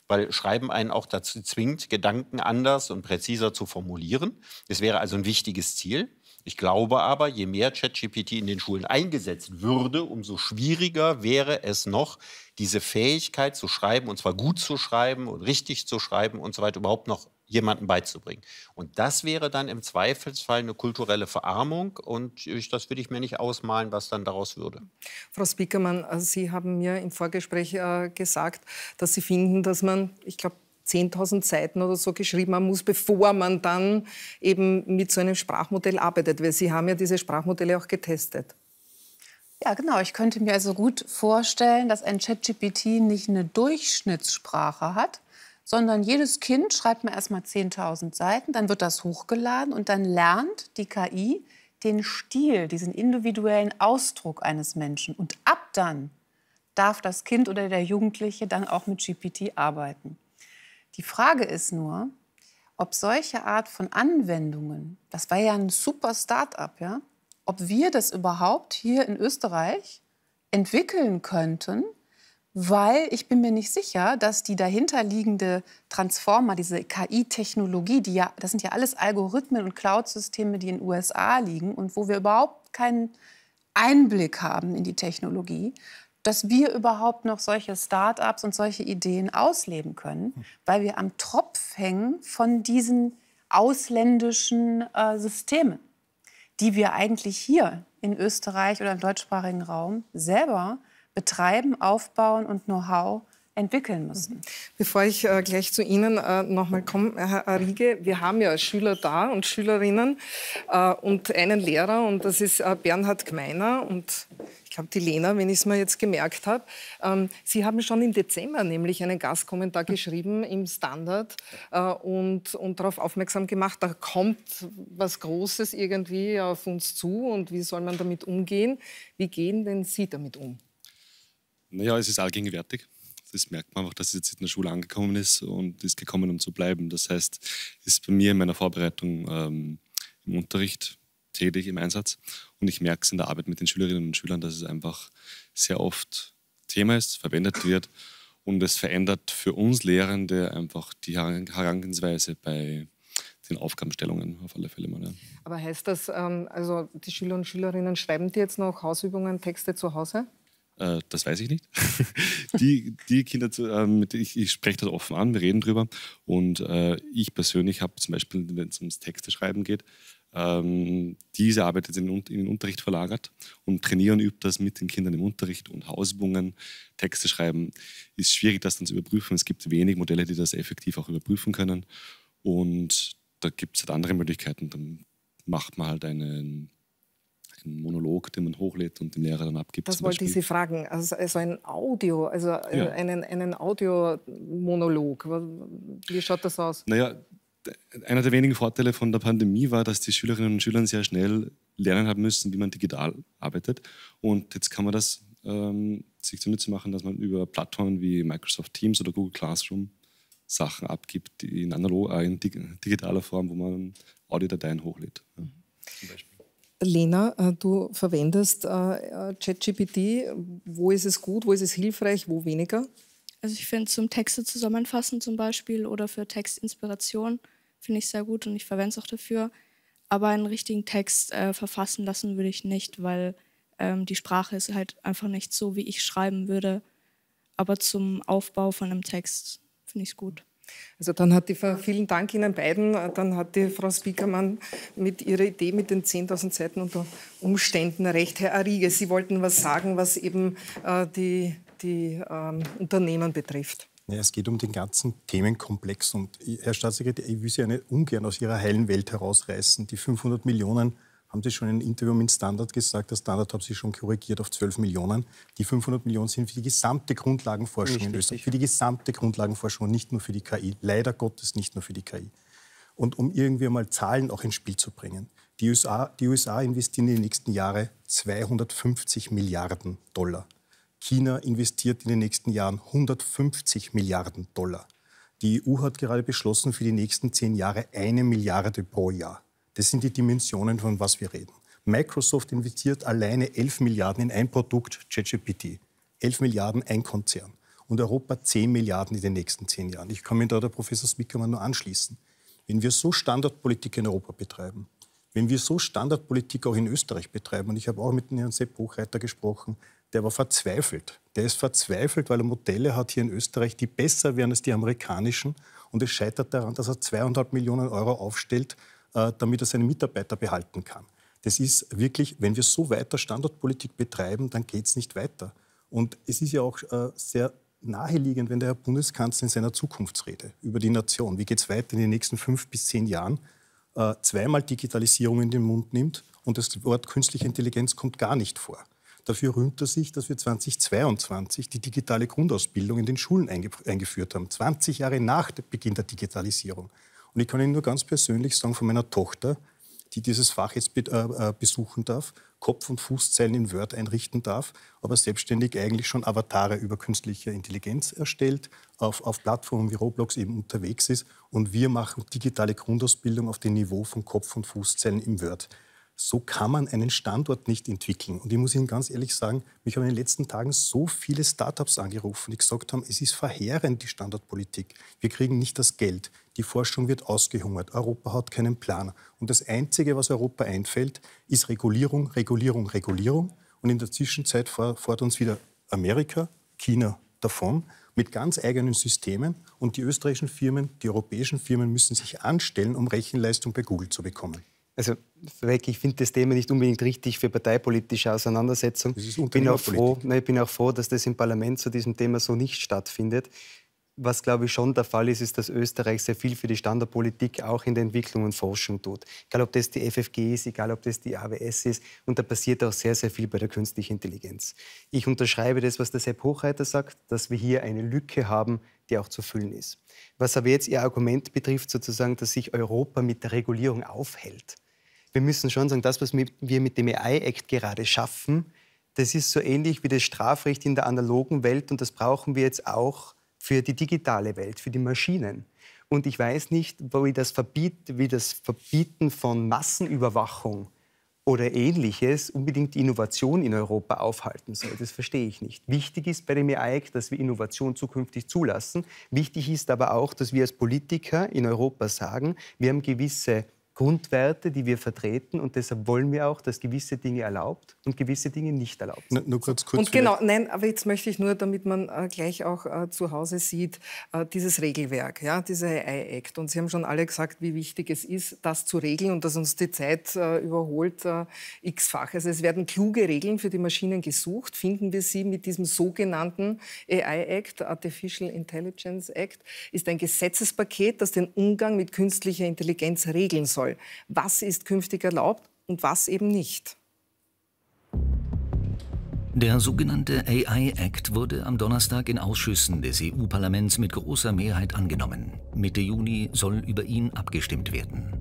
Weil Schreiben einen auch dazu zwingt, Gedanken anders und präziser zu formulieren. Es wäre also ein wichtiges Ziel. Ich glaube aber, je mehr ChatGPT in den Schulen eingesetzt würde, umso schwieriger wäre es noch, diese Fähigkeit zu schreiben, und zwar gut zu schreiben und richtig zu schreiben und so weiter, überhaupt noch jemandem beizubringen. Und das wäre dann im Zweifelsfall eine kulturelle Verarmung und ich, das würde ich mir nicht ausmalen, was dann daraus würde. Frau Spiekermann, äh, Sie haben mir im Vorgespräch äh, gesagt, dass Sie finden, dass man, ich glaube, 10.000 Seiten oder so geschrieben haben muss, bevor man dann eben mit so einem Sprachmodell arbeitet. Weil Sie haben ja diese Sprachmodelle auch getestet. Ja, genau. Ich könnte mir also gut vorstellen, dass ein ChatGPT nicht eine Durchschnittssprache hat, sondern jedes Kind schreibt mir erstmal 10.000 Seiten, dann wird das hochgeladen und dann lernt die KI den Stil, diesen individuellen Ausdruck eines Menschen. Und ab dann darf das Kind oder der Jugendliche dann auch mit GPT arbeiten. Die Frage ist nur, ob solche Art von Anwendungen, das war ja ein super Start-up, ja, ob wir das überhaupt hier in Österreich entwickeln könnten weil ich bin mir nicht sicher, dass die dahinterliegende Transformer, diese KI-Technologie, die ja, das sind ja alles Algorithmen und Cloud-Systeme, die in den USA liegen und wo wir überhaupt keinen Einblick haben in die Technologie, dass wir überhaupt noch solche Start-ups und solche Ideen ausleben können, hm. weil wir am Tropf hängen von diesen ausländischen äh, Systemen, die wir eigentlich hier in Österreich oder im deutschsprachigen Raum selber betreiben, aufbauen und Know-how entwickeln müssen. Mhm. Bevor ich äh, gleich zu Ihnen äh, nochmal komme, Herr Riege, wir haben ja Schüler da und Schülerinnen äh, und einen Lehrer und das ist äh, Bernhard Gmeiner und ich glaube die Lena, wenn ich es mir jetzt gemerkt habe. Ähm, Sie haben schon im Dezember nämlich einen Gastkommentar mhm. geschrieben im Standard äh, und, und darauf aufmerksam gemacht, da kommt was Großes irgendwie auf uns zu und wie soll man damit umgehen? Wie gehen denn Sie damit um? Naja, es ist allgegenwärtig. Das merkt man einfach, dass es jetzt in der Schule angekommen ist und ist gekommen, um zu bleiben. Das heißt, ist bei mir in meiner Vorbereitung ähm, im Unterricht tätig im Einsatz. Und ich merke es in der Arbeit mit den Schülerinnen und Schülern, dass es einfach sehr oft Thema ist, verwendet wird. Und es verändert für uns Lehrende einfach die Herangehensweise bei den Aufgabenstellungen auf alle Fälle mal. Ja. Aber heißt das, ähm, also die Schüler und Schülerinnen schreiben die jetzt noch Hausübungen, Texte zu Hause? Äh, das weiß ich nicht. die, die Kinder, zu, ähm, ich, ich spreche das offen an, wir reden drüber. Und äh, ich persönlich habe zum Beispiel, wenn es ums Texte schreiben geht, ähm, diese Arbeit jetzt in, in, den Unterricht verlagert und trainiere und übe das mit den Kindern im Unterricht und Hausübungen. Texte schreiben ist schwierig, das dann zu überprüfen. Es gibt wenig Modelle, die das effektiv auch überprüfen können. Und da gibt es halt andere Möglichkeiten. Dann macht man halt einen einen Monolog, den man hochlädt und dem Lehrer dann abgibt. Das wollte ich Sie fragen. Also, also ein Audio, also äh, ja. einen, einen Audiomonolog. Wie schaut das aus? Naja, einer der wenigen Vorteile von der Pandemie war, dass die Schülerinnen und Schüler sehr schnell lernen haben müssen, wie man digital arbeitet. Und jetzt kann man das ähm, sich zunutze machen, dass man über Plattformen wie Microsoft Teams oder Google Classroom Sachen abgibt, die in, analog, äh, in digitaler Form, wo man Audiodateien hochlädt. Ja, zum Beispiel. Lena, äh, du verwendest äh, äh, ChatGPT. Wo ist es gut, wo ist es hilfreich, wo weniger? Also ich finde zum Texte zusammenfassen zum Beispiel oder für Textinspiration finde ich sehr gut und ich verwende es auch dafür. Aber einen richtigen Text äh, verfassen lassen würde ich nicht, weil ähm, die Sprache ist halt einfach nicht so, wie ich schreiben würde. Aber zum Aufbau von einem Text finde ich es gut. Also dann hat die Frau, vielen Dank Ihnen beiden, dann hat die Frau Spiekermann mit ihrer Idee mit den 10.000 Seiten unter Umständen recht. Herr Arrige, Sie wollten was sagen, was eben äh, die, die ähm, Unternehmen betrifft. Ja, es geht um den ganzen Themenkomplex und Herr Staatssekretär, ich will Sie ja nicht ungern aus Ihrer heilen Welt herausreißen. Die 500 Millionen haben Sie schon in einem Interview mit Standard gesagt, der Standard hat sich schon korrigiert auf 12 Millionen. Die 500 Millionen sind für die gesamte Grundlagenforschung nicht in Österreich. Für die gesamte Grundlagenforschung, und nicht nur für die KI. Leider Gottes nicht nur für die KI. Und um irgendwie mal Zahlen auch ins Spiel zu bringen. Die USA, die USA investieren in den nächsten Jahren 250 Milliarden Dollar. China investiert in den nächsten Jahren 150 Milliarden Dollar. Die EU hat gerade beschlossen, für die nächsten zehn Jahre eine Milliarde pro Jahr. Das sind die Dimensionen, von was wir reden. Microsoft investiert alleine 11 Milliarden in ein Produkt, ChatGPT. 11 Milliarden ein Konzern. Und Europa 10 Milliarden in den nächsten 10 Jahren. Ich kann mich da der Professor Spickermann nur anschließen. Wenn wir so Standardpolitik in Europa betreiben, wenn wir so Standardpolitik auch in Österreich betreiben, und ich habe auch mit dem Herrn Sepp Hochreiter gesprochen, der war verzweifelt. Der ist verzweifelt, weil er Modelle hat hier in Österreich, die besser wären als die amerikanischen. Und es scheitert daran, dass er 200 Millionen Euro aufstellt äh, damit er seine Mitarbeiter behalten kann. Das ist wirklich, wenn wir so weiter Standortpolitik betreiben, dann geht es nicht weiter. Und es ist ja auch äh, sehr naheliegend, wenn der Herr Bundeskanzler in seiner Zukunftsrede über die Nation, wie geht es weiter in den nächsten fünf bis zehn Jahren, äh, zweimal Digitalisierung in den Mund nimmt und das Wort künstliche Intelligenz kommt gar nicht vor. Dafür rühmt er sich, dass wir 2022 die digitale Grundausbildung in den Schulen eingeführt haben, 20 Jahre nach Beginn der Digitalisierung. Und ich kann Ihnen nur ganz persönlich sagen, von meiner Tochter, die dieses Fach jetzt be äh, äh besuchen darf, Kopf- und Fußzeilen in Word einrichten darf, aber selbstständig eigentlich schon Avatare über künstliche Intelligenz erstellt, auf, auf Plattformen wie Roblox eben unterwegs ist. Und wir machen digitale Grundausbildung auf dem Niveau von Kopf- und Fußzeilen im Word so kann man einen Standort nicht entwickeln. Und ich muss Ihnen ganz ehrlich sagen, mich haben in den letzten Tagen so viele Startups angerufen, die gesagt haben, es ist verheerend, die Standortpolitik. Wir kriegen nicht das Geld. Die Forschung wird ausgehungert. Europa hat keinen Plan. Und das Einzige, was Europa einfällt, ist Regulierung, Regulierung, Regulierung. Und in der Zwischenzeit fordert uns wieder Amerika, China davon mit ganz eigenen Systemen. Und die österreichischen Firmen, die europäischen Firmen müssen sich anstellen, um Rechenleistung bei Google zu bekommen. Also Weg, ich finde das Thema nicht unbedingt richtig für parteipolitische Auseinandersetzung. ist bin auch froh, ne, ich bin auch froh, dass das im Parlament zu diesem Thema so nicht stattfindet. Was, glaube ich, schon der Fall ist, ist, dass Österreich sehr viel für die Standardpolitik auch in der Entwicklung und Forschung tut. Egal, ob das die FFG ist, egal, ob das die AWS ist. Und da passiert auch sehr, sehr viel bei der künstlichen Intelligenz. Ich unterschreibe das, was der Sepp Hochreiter sagt, dass wir hier eine Lücke haben, die auch zu füllen ist. Was aber jetzt Ihr Argument betrifft, sozusagen, dass sich Europa mit der Regulierung aufhält wir müssen schon sagen, das, was wir mit dem AI-Act gerade schaffen, das ist so ähnlich wie das Strafrecht in der analogen Welt und das brauchen wir jetzt auch für die digitale Welt, für die Maschinen. Und ich weiß nicht, wie das, Verbiet, wie das Verbieten von Massenüberwachung oder ähnliches unbedingt die Innovation in Europa aufhalten soll. Das verstehe ich nicht. Wichtig ist bei dem EIC, dass wir Innovation zukünftig zulassen. Wichtig ist aber auch, dass wir als Politiker in Europa sagen, wir haben gewisse Grundwerte, die wir vertreten und deshalb wollen wir auch, dass gewisse Dinge erlaubt und gewisse Dinge nicht erlaubt sind. N nur kurz, kurz und genau, nein, aber jetzt möchte ich nur, damit man äh, gleich auch äh, zu Hause sieht, äh, dieses Regelwerk, ja, dieser AI Act. Und Sie haben schon alle gesagt, wie wichtig es ist, das zu regeln und dass uns die Zeit äh, überholt äh, x-fach. Also es werden kluge Regeln für die Maschinen gesucht. Finden wir sie mit diesem sogenannten AI Act, Artificial Intelligence Act, ist ein Gesetzespaket, das den Umgang mit künstlicher Intelligenz regeln soll soll. Was ist künftig erlaubt und was eben nicht? Der sogenannte AI Act wurde am Donnerstag in Ausschüssen des EU-Parlaments mit großer Mehrheit angenommen. Mitte Juni soll über ihn abgestimmt werden.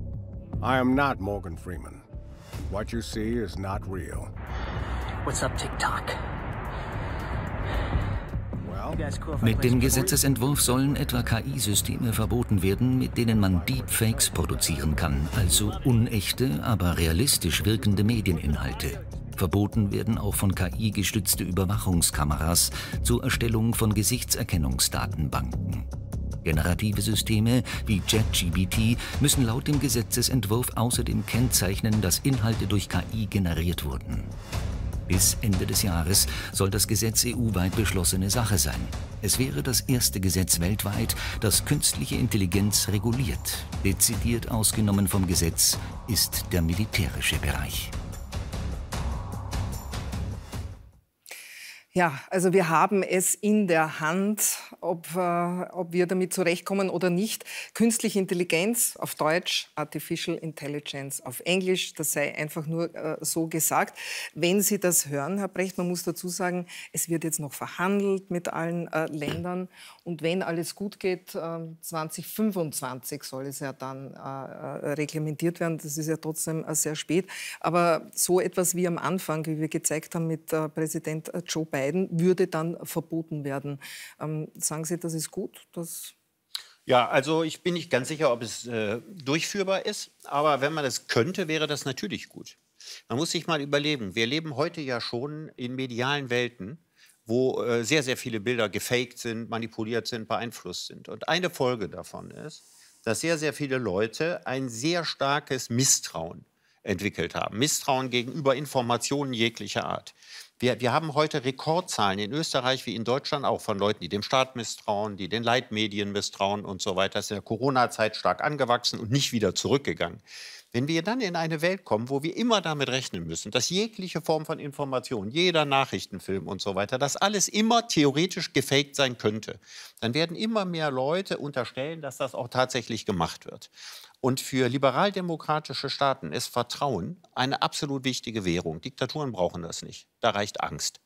I am not Morgan Freeman. What you see is not real. What's up, TikTok? Mit dem Gesetzesentwurf sollen etwa KI-Systeme verboten werden, mit denen man Deepfakes produzieren kann, also unechte, aber realistisch wirkende Medieninhalte. Verboten werden auch von KI gestützte Überwachungskameras zur Erstellung von Gesichtserkennungsdatenbanken. Generative Systeme wie JetGBT müssen laut dem Gesetzesentwurf außerdem kennzeichnen, dass Inhalte durch KI generiert wurden. Bis Ende des Jahres soll das Gesetz EU-weit beschlossene Sache sein. Es wäre das erste Gesetz weltweit, das künstliche Intelligenz reguliert. Dezidiert ausgenommen vom Gesetz ist der militärische Bereich. Ja, also wir haben es in der Hand, ob, äh, ob wir damit zurechtkommen oder nicht. Künstliche Intelligenz auf Deutsch, Artificial Intelligence auf Englisch, das sei einfach nur äh, so gesagt. Wenn Sie das hören, Herr Brecht, man muss dazu sagen, es wird jetzt noch verhandelt mit allen äh, Ländern und wenn alles gut geht, 2025 ähm, soll es ja dann äh, äh, reglementiert werden. Das ist ja trotzdem äh, sehr spät. Aber so etwas wie am Anfang, wie wir gezeigt haben mit Präsident Joe Biden, würde dann verboten werden. Ähm, sagen Sie, das ist gut? Das ja, also ich bin nicht ganz sicher, ob es durchführbar ist, aber wenn man das könnte, wäre das natürlich gut. Man muss sich mal überlegen, wir leben heute ja schon in medialen Welten wo äh, sehr, sehr viele Bilder gefaked sind, manipuliert sind, beeinflusst sind. Und eine Folge davon ist, dass sehr, sehr viele Leute ein sehr starkes Misstrauen entwickelt haben. Misstrauen gegenüber Informationen jeglicher Art. Wir, wir, haben heute Rekordzahlen in Österreich wie in Deutschland auch von Leuten, die dem Staat misstrauen, die den Leitmedien misstrauen und so weiter. Das ist in der Corona-Zeit stark angewachsen und nicht wieder zurückgegangen. Wenn wir dann in eine Welt kommen, wo wir immer damit rechnen müssen, dass jegliche Form von Information, jeder Nachrichtenfilm und so weiter, dass alles immer theoretisch gefaked sein könnte, dann werden immer mehr Leute unterstellen, dass das auch tatsächlich gemacht wird. Und für liberaldemokratische Staaten ist Vertrauen eine absolut wichtige Währung. Diktaturen brauchen das nicht. Da reicht Angst.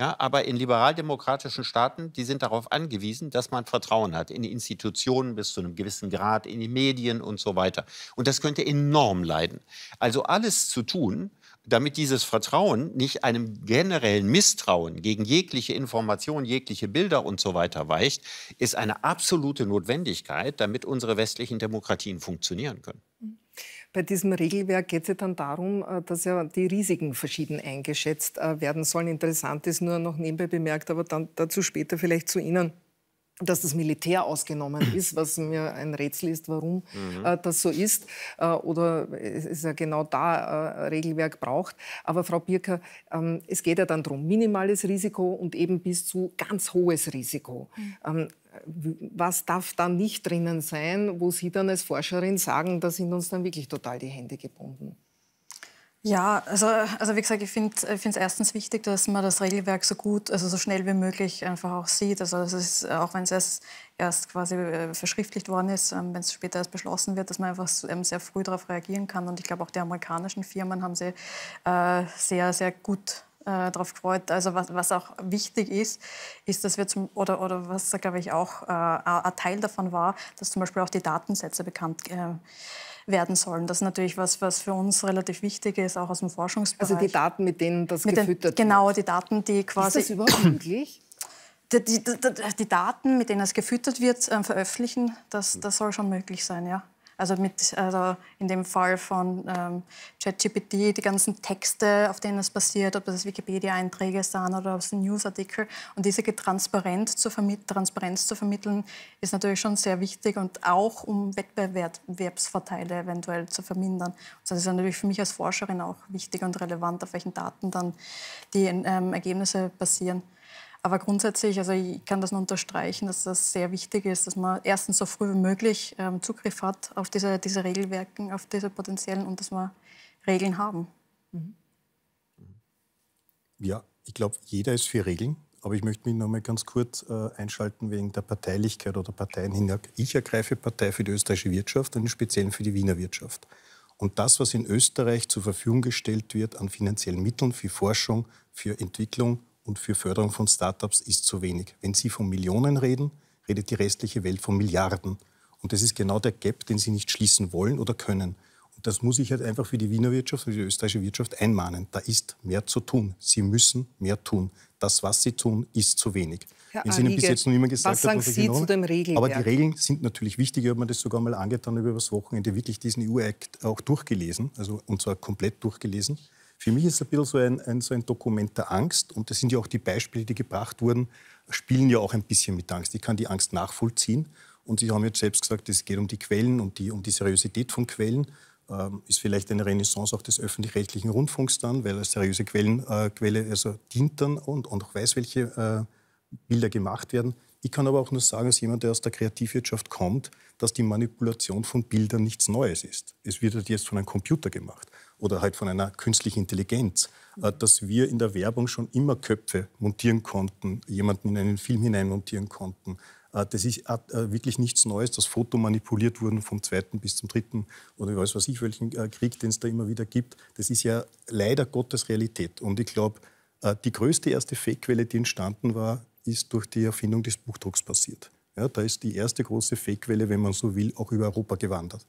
Ja, aber in liberaldemokratischen Staaten, die sind darauf angewiesen, dass man Vertrauen hat in die Institutionen bis zu einem gewissen Grad, in die Medien und so weiter. Und das könnte enorm leiden. Also alles zu tun, damit dieses Vertrauen nicht einem generellen Misstrauen gegen jegliche Information, jegliche Bilder und so weiter weicht, ist eine absolute Notwendigkeit, damit unsere westlichen Demokratien funktionieren können. Mhm. Bei diesem Regelwerk geht es ja dann darum, äh, dass ja die Risiken verschieden eingeschätzt äh, werden sollen. Interessant ist nur noch nebenbei bemerkt, aber dann dazu später vielleicht zu Ihnen dass das Militär ausgenommen ist, was mir ein Rätsel ist, warum mhm. äh, das so ist äh, oder es ist ja genau da äh, Regelwerk braucht. Aber Frau Birker, ähm, es geht ja dann darum, minimales Risiko und eben bis zu ganz hohes Risiko. Mhm. Ähm, was darf da nicht drinnen sein, wo Sie dann als Forscherin sagen, da sind uns dann wirklich total die Hände gebunden? Ja, also, also wie gesagt, ich finde es erstens wichtig, dass man das Regelwerk so gut, also so schnell wie möglich einfach auch sieht. Also das ist, äh, auch wenn es erst, erst quasi äh, verschriftlicht worden ist, ähm, wenn es später erst beschlossen wird, dass man einfach ähm, sehr früh darauf reagieren kann. Und ich glaube, auch die amerikanischen Firmen haben sie äh, sehr, sehr gut äh, darauf gefreut. Also was, was auch wichtig ist, ist, dass wir zum, oder, oder was, glaube ich, auch ein Teil davon war, dass zum Beispiel auch die Datensätze bekannt äh, werden sollen. Das ist natürlich was, was für uns relativ wichtig ist, auch aus dem Forschungsbereich. Also die Daten, mit denen das mit gefüttert den, wird. Genau, die Daten, die quasi... Ist das überhaupt möglich? Die, die, die, die, Daten, mit denen es gefüttert wird, äh, veröffentlichen, das, das soll schon möglich sein, ja. Also, mit, also in dem Fall von ähm, ChatGPT, die ganzen Texte, auf denen es passiert, ob das Wikipedia-Einträge sind oder ob es Newsartikel. Und diese Transparenz zu, Transparenz zu vermitteln, ist natürlich schon sehr wichtig und auch um Wettbewerbsvorteile eventuell zu vermindern. Also das ist natürlich für mich als Forscherin auch wichtig und relevant, auf welchen Daten dann die ähm, Ergebnisse basieren. Aber grundsätzlich, also ich kann das nur unterstreichen, dass das sehr wichtig ist, dass man erstens so früh wie möglich ähm, Zugriff hat auf diese, diese Regelwerken, auf diese potenziellen und dass wir Regeln haben. Mhm. Ja, ich glaube, jeder ist für Regeln. Aber ich möchte mich noch mal ganz kurz äh, einschalten wegen der Parteilichkeit oder Parteien hin. Ich ergreife Partei für die österreichische Wirtschaft und speziell für die Wiener Wirtschaft. Und das, was in Österreich zur Verfügung gestellt wird an finanziellen Mitteln für Forschung, für Entwicklung, und für Förderung von Startups ist zu wenig. Wenn Sie von Millionen reden, redet die restliche Welt von Milliarden. Und das ist genau der Gap, den Sie nicht schließen wollen oder können. Und das muss ich halt einfach für die Wiener Wirtschaft, für die österreichische Wirtschaft einmahnen. Da ist mehr zu tun. Sie müssen mehr tun. Das, was Sie tun, ist zu wenig. Herr Wenn Sie Ihnen bis jetzt noch niemand gesagt was sagen Sie genau, zu dem Regeln? Aber die Regeln sind natürlich wichtig. Ich habe mir das sogar mal angetan über das Wochenende, wirklich diesen EU-Act auch durchgelesen, also und zwar komplett durchgelesen. Für mich ist es ein bisschen so ein, ein, so ein Dokument der Angst. Und das sind ja auch die Beispiele, die gebracht wurden, spielen ja auch ein bisschen mit Angst. Ich kann die Angst nachvollziehen. Und Sie haben jetzt selbst gesagt, es geht um die Quellen, um die, um die Seriosität von Quellen. Ähm, ist vielleicht eine Renaissance auch des öffentlich-rechtlichen Rundfunks dann, weil eine seriöse Quellen, äh, Quelle also dient dann und, und auch weiß, welche äh, Bilder gemacht werden. Ich kann aber auch nur sagen, als jemand, der aus der Kreativwirtschaft kommt, dass die Manipulation von Bildern nichts Neues ist. Es wird halt jetzt von einem Computer gemacht oder halt von einer künstlichen Intelligenz, äh, mhm. dass wir in der Werbung schon immer Köpfe montieren konnten, jemanden in einen Film hinein montieren konnten. Äh, das ist äh, wirklich nichts Neues, dass Foto manipuliert wurden vom zweiten bis zum dritten oder weiß was ich, welchen Krieg, den es da immer wieder gibt. Das ist ja leider Gottes Realität. Und ich glaube, die größte erste Fake-Quelle, die entstanden war, ist durch die Erfindung des Buchdrucks passiert. Ja, da ist die erste große Fake-Welle, wenn man so will, auch über Europa gewandert.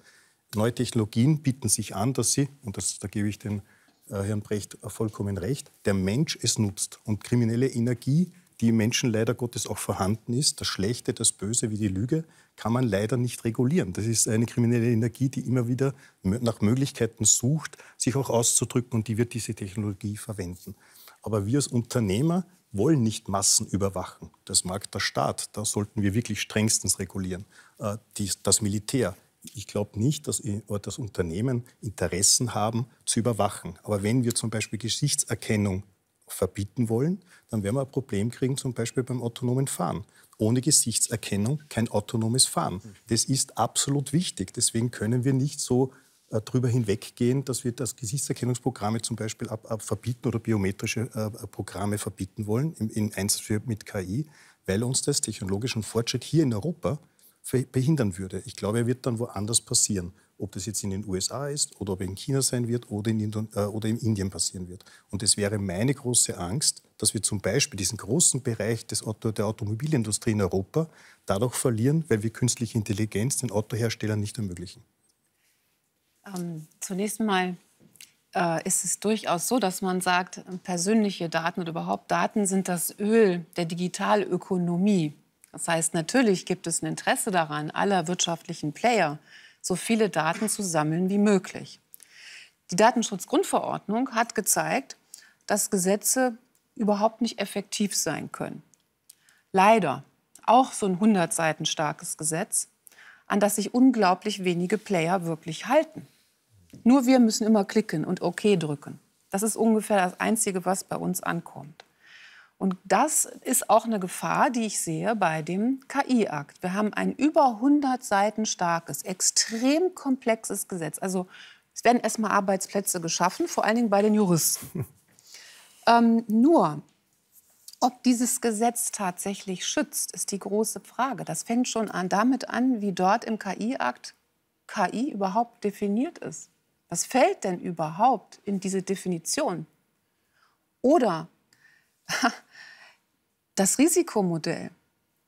Neue Technologien bieten sich an, dass sie, und das, da gebe ich dem äh, Herrn Brecht vollkommen recht, der Mensch es nutzt. Und kriminelle Energie, die im Menschen leider Gottes auch vorhanden ist, das Schlechte, das Böse wie die Lüge, kann man leider nicht regulieren. Das ist eine kriminelle Energie, die immer wieder nach Möglichkeiten sucht, sich auch auszudrücken und die wird diese Technologie verwenden. Aber wir als Unternehmer wollen nicht Massen überwachen. Das mag der Staat, da sollten wir wirklich strengstens regulieren. Äh, das Militär, ich glaube nicht, dass das Unternehmen Interessen haben, zu überwachen. Aber wenn wir zum Beispiel Gesichtserkennung verbieten wollen, dann werden wir ein Problem kriegen, zum Beispiel beim autonomen Fahren. Ohne Gesichtserkennung kein autonomes Fahren. Das ist absolut wichtig. Deswegen können wir nicht so äh, darüber hinweggehen, dass wir das Gesichtserkennungsprogramme zum Beispiel ab, ab verbieten oder biometrische äh, äh Programme verbieten wollen im, im Einsatz mit KI, weil uns das technologischen Fortschritt hier in Europa behindern würde. Ich glaube, er wird dann woanders passieren. Ob das jetzt in den USA ist oder ob er in China sein wird oder in, Indon äh, oder in Indien passieren wird. Und es wäre meine große Angst, dass wir zum Beispiel diesen großen Bereich des Auto der Automobilindustrie in Europa dadurch verlieren, weil wir künstliche Intelligenz den Autoherstellern nicht ermöglichen. Ähm, zunächst mal äh, ist es durchaus so, dass man sagt, persönliche Daten oder überhaupt Daten sind das Öl der Digitalökonomie. Das heißt, natürlich gibt es ein Interesse daran, aller wirtschaftlichen Player so viele Daten zu sammeln wie möglich. Die Datenschutzgrundverordnung hat gezeigt, dass Gesetze überhaupt nicht effektiv sein können. Leider auch so ein 100 Seiten starkes Gesetz, an das sich unglaublich wenige Player wirklich halten. Nur wir müssen immer klicken und OK drücken. Das ist ungefähr das Einzige, was bei uns ankommt. Und das ist auch eine Gefahr, die ich sehe bei dem KI-Akt. Wir haben ein über 100 Seiten starkes, extrem komplexes Gesetz. Also es werden erstmal Arbeitsplätze geschaffen, vor allen Dingen bei den Juristen. ähm, nur, ob dieses Gesetz tatsächlich schützt, ist die große Frage. Das fängt schon an, damit an, wie dort im KI-Akt KI überhaupt definiert ist. Was fällt denn überhaupt in diese Definition? Oder das Risikomodell.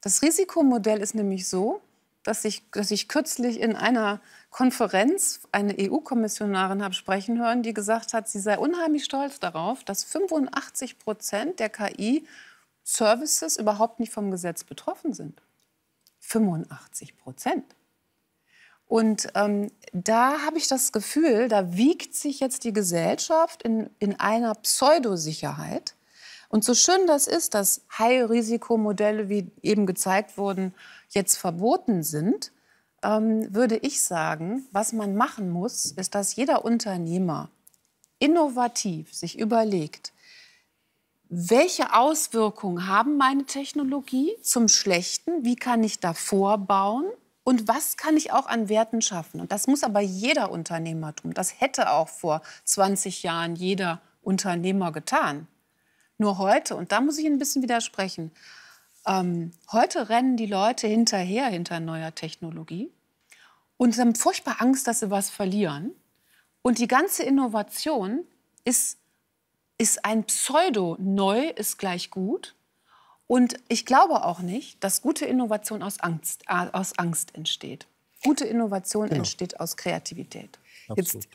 Das Risikomodell ist nämlich so, dass ich, dass ich kürzlich in einer Konferenz eine EU-Kommissionarin habe sprechen hören, die gesagt hat, sie sei unheimlich stolz darauf, dass 85 Prozent der KI-Services überhaupt nicht vom Gesetz betroffen sind. 85 Prozent. Und ähm, da habe ich das Gefühl, da wiegt sich jetzt die Gesellschaft in, in einer Pseudosicherheit und so schön das ist, dass High-Risikomodelle, wie eben gezeigt wurden, jetzt verboten sind, ähm, würde ich sagen, was man machen muss, ist, dass jeder Unternehmer innovativ sich überlegt, welche Auswirkungen haben meine Technologie zum Schlechten? Wie kann ich davor bauen? Und was kann ich auch an Werten schaffen? Und das muss aber jeder Unternehmer tun. Das hätte auch vor 20 Jahren jeder Unternehmer getan. Nur heute, und da muss ich ein bisschen widersprechen, ähm, heute rennen die Leute hinterher hinter neuer Technologie und haben furchtbar Angst, dass sie was verlieren. Und die ganze Innovation ist, ist ein Pseudo-Neu ist gleich gut. Und ich glaube auch nicht, dass gute Innovation aus Angst, äh, aus Angst entsteht. Gute Innovation genau. entsteht aus Kreativität. Absolut. Jetzt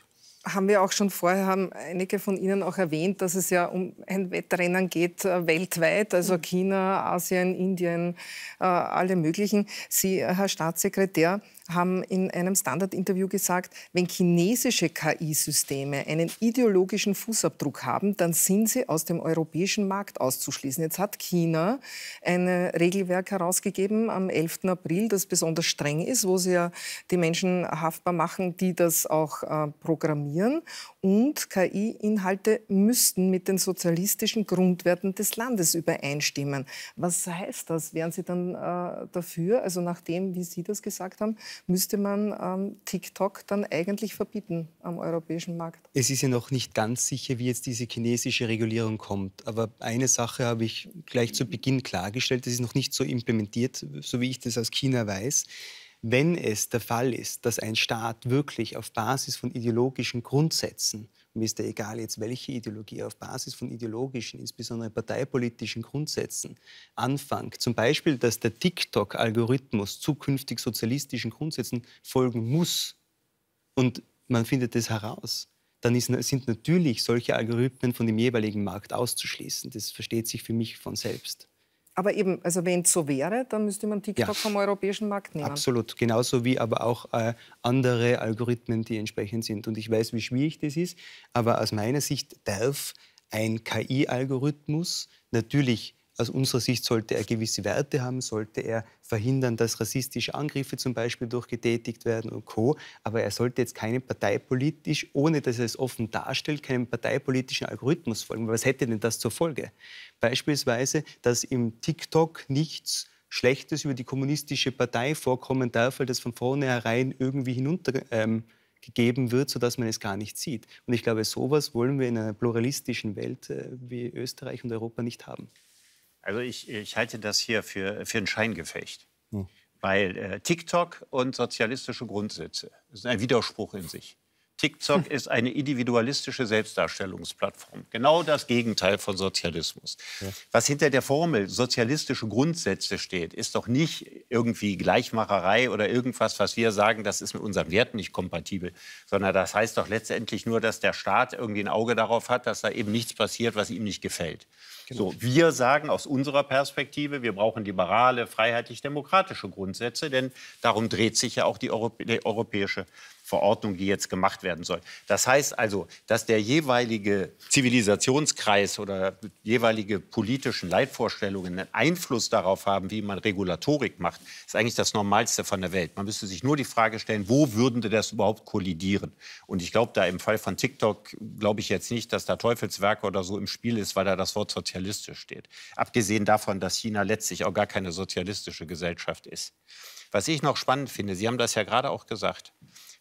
haben wir auch schon vorher, haben einige von Ihnen auch erwähnt, dass es ja um ein Wettrennen geht äh, weltweit, also mhm. China, Asien, Indien, äh, alle möglichen. Sie, äh, Herr Staatssekretär, haben in einem Standard-Interview gesagt, wenn chinesische KI-Systeme einen ideologischen Fußabdruck haben, dann sind sie aus dem europäischen Markt auszuschließen. Jetzt hat China ein äh, Regelwerk herausgegeben am 11. April, das besonders streng ist, wo sie ja die Menschen haftbar machen, die das auch äh, programmieren. Und KI-Inhalte müssten mit den sozialistischen Grundwerten des Landes übereinstimmen. Was heißt das? Wären Sie dann äh, dafür, also nachdem, wie Sie das gesagt haben, müsste man ähm, TikTok dann eigentlich verbieten am europäischen Markt. Es ist ja noch nicht ganz sicher, wie jetzt diese chinesische Regulierung kommt. Aber eine Sache habe ich gleich zu Beginn klargestellt, das ist noch nicht so implementiert, so wie ich das aus China weiß wenn es der Fall ist, dass ein Staat wirklich auf Basis von ideologischen Grundsätzen mir ist ja egal jetzt welche Ideologie, auf Basis von ideologischen, insbesondere parteipolitischen Grundsätzen anfängt, zum Beispiel, dass der TikTok-Algorithmus zukünftig sozialistischen Grundsätzen folgen muss und man findet das heraus, dann ist, sind natürlich solche Algorithmen von dem jeweiligen Markt auszuschließen. Das versteht sich für mich von selbst. Aber eben, also wenn es so wäre, dann müsste man TikTok ja. vom europäischen Markt nehmen. Absolut, genauso wie aber auch äh, andere Algorithmen, die entsprechend sind. Und ich weiß, wie schwierig das ist, aber aus meiner Sicht darf ein KI-Algorithmus natürlich aus unserer Sicht sollte er gewisse Werte haben, sollte er verhindern, dass rassistische Angriffe zum Beispiel durchgetätigt werden und Co. Aber er sollte jetzt keinen parteipolitisch, ohne dass er es offen darstellt, keinen parteipolitischen Algorithmus folgen. Was hätte denn das zur Folge? Beispielsweise, dass im TikTok nichts Schlechtes über die kommunistische Partei vorkommen darf, weil das von vornherein irgendwie hinuntergegeben ähm, wird, sodass man es gar nicht sieht. Und ich glaube, sowas wollen wir in einer pluralistischen Welt äh, wie Österreich und Europa nicht haben. Also ich, ich halte das hier für, für ein Scheingefecht. Hm. Weil äh, TikTok und sozialistische Grundsätze sind ein Widerspruch in sich. TikTok hm. ist eine individualistische Selbstdarstellungsplattform. Genau das Gegenteil von Sozialismus. Was hinter der Formel sozialistische Grundsätze steht, ist doch nicht irgendwie Gleichmacherei oder irgendwas, was wir sagen, das ist mit unseren Werten nicht kompatibel, sondern das heißt doch letztendlich nur, dass der Staat irgendwie ein Auge darauf hat, dass da eben nichts passiert, was ihm nicht gefällt. Genau. So, wir sagen aus unserer Perspektive, wir brauchen liberale, freiheitlich-demokratische Grundsätze, denn darum dreht sich ja auch die, Europä die europäische Verordnung, die jetzt gemacht werden soll. Das heißt also, dass der jeweilige Zivilisationskreis oder jeweilige politischen Leitvorstellungen einen Einfluss darauf haben, wie man Regulatorik macht, ist eigentlich das Normalste von der Welt. Man müsste sich nur die Frage stellen, wo würde das überhaupt kollidieren? Und ich glaube, da im Fall von TikTok glaube ich jetzt nicht, dass da Teufelswerke oder so im Spiel ist, weil da das Wort sozialistisch steht. Abgesehen davon, dass China letztlich auch gar keine sozialistische Gesellschaft ist. Was ich noch spannend finde, Sie haben das ja gerade auch gesagt,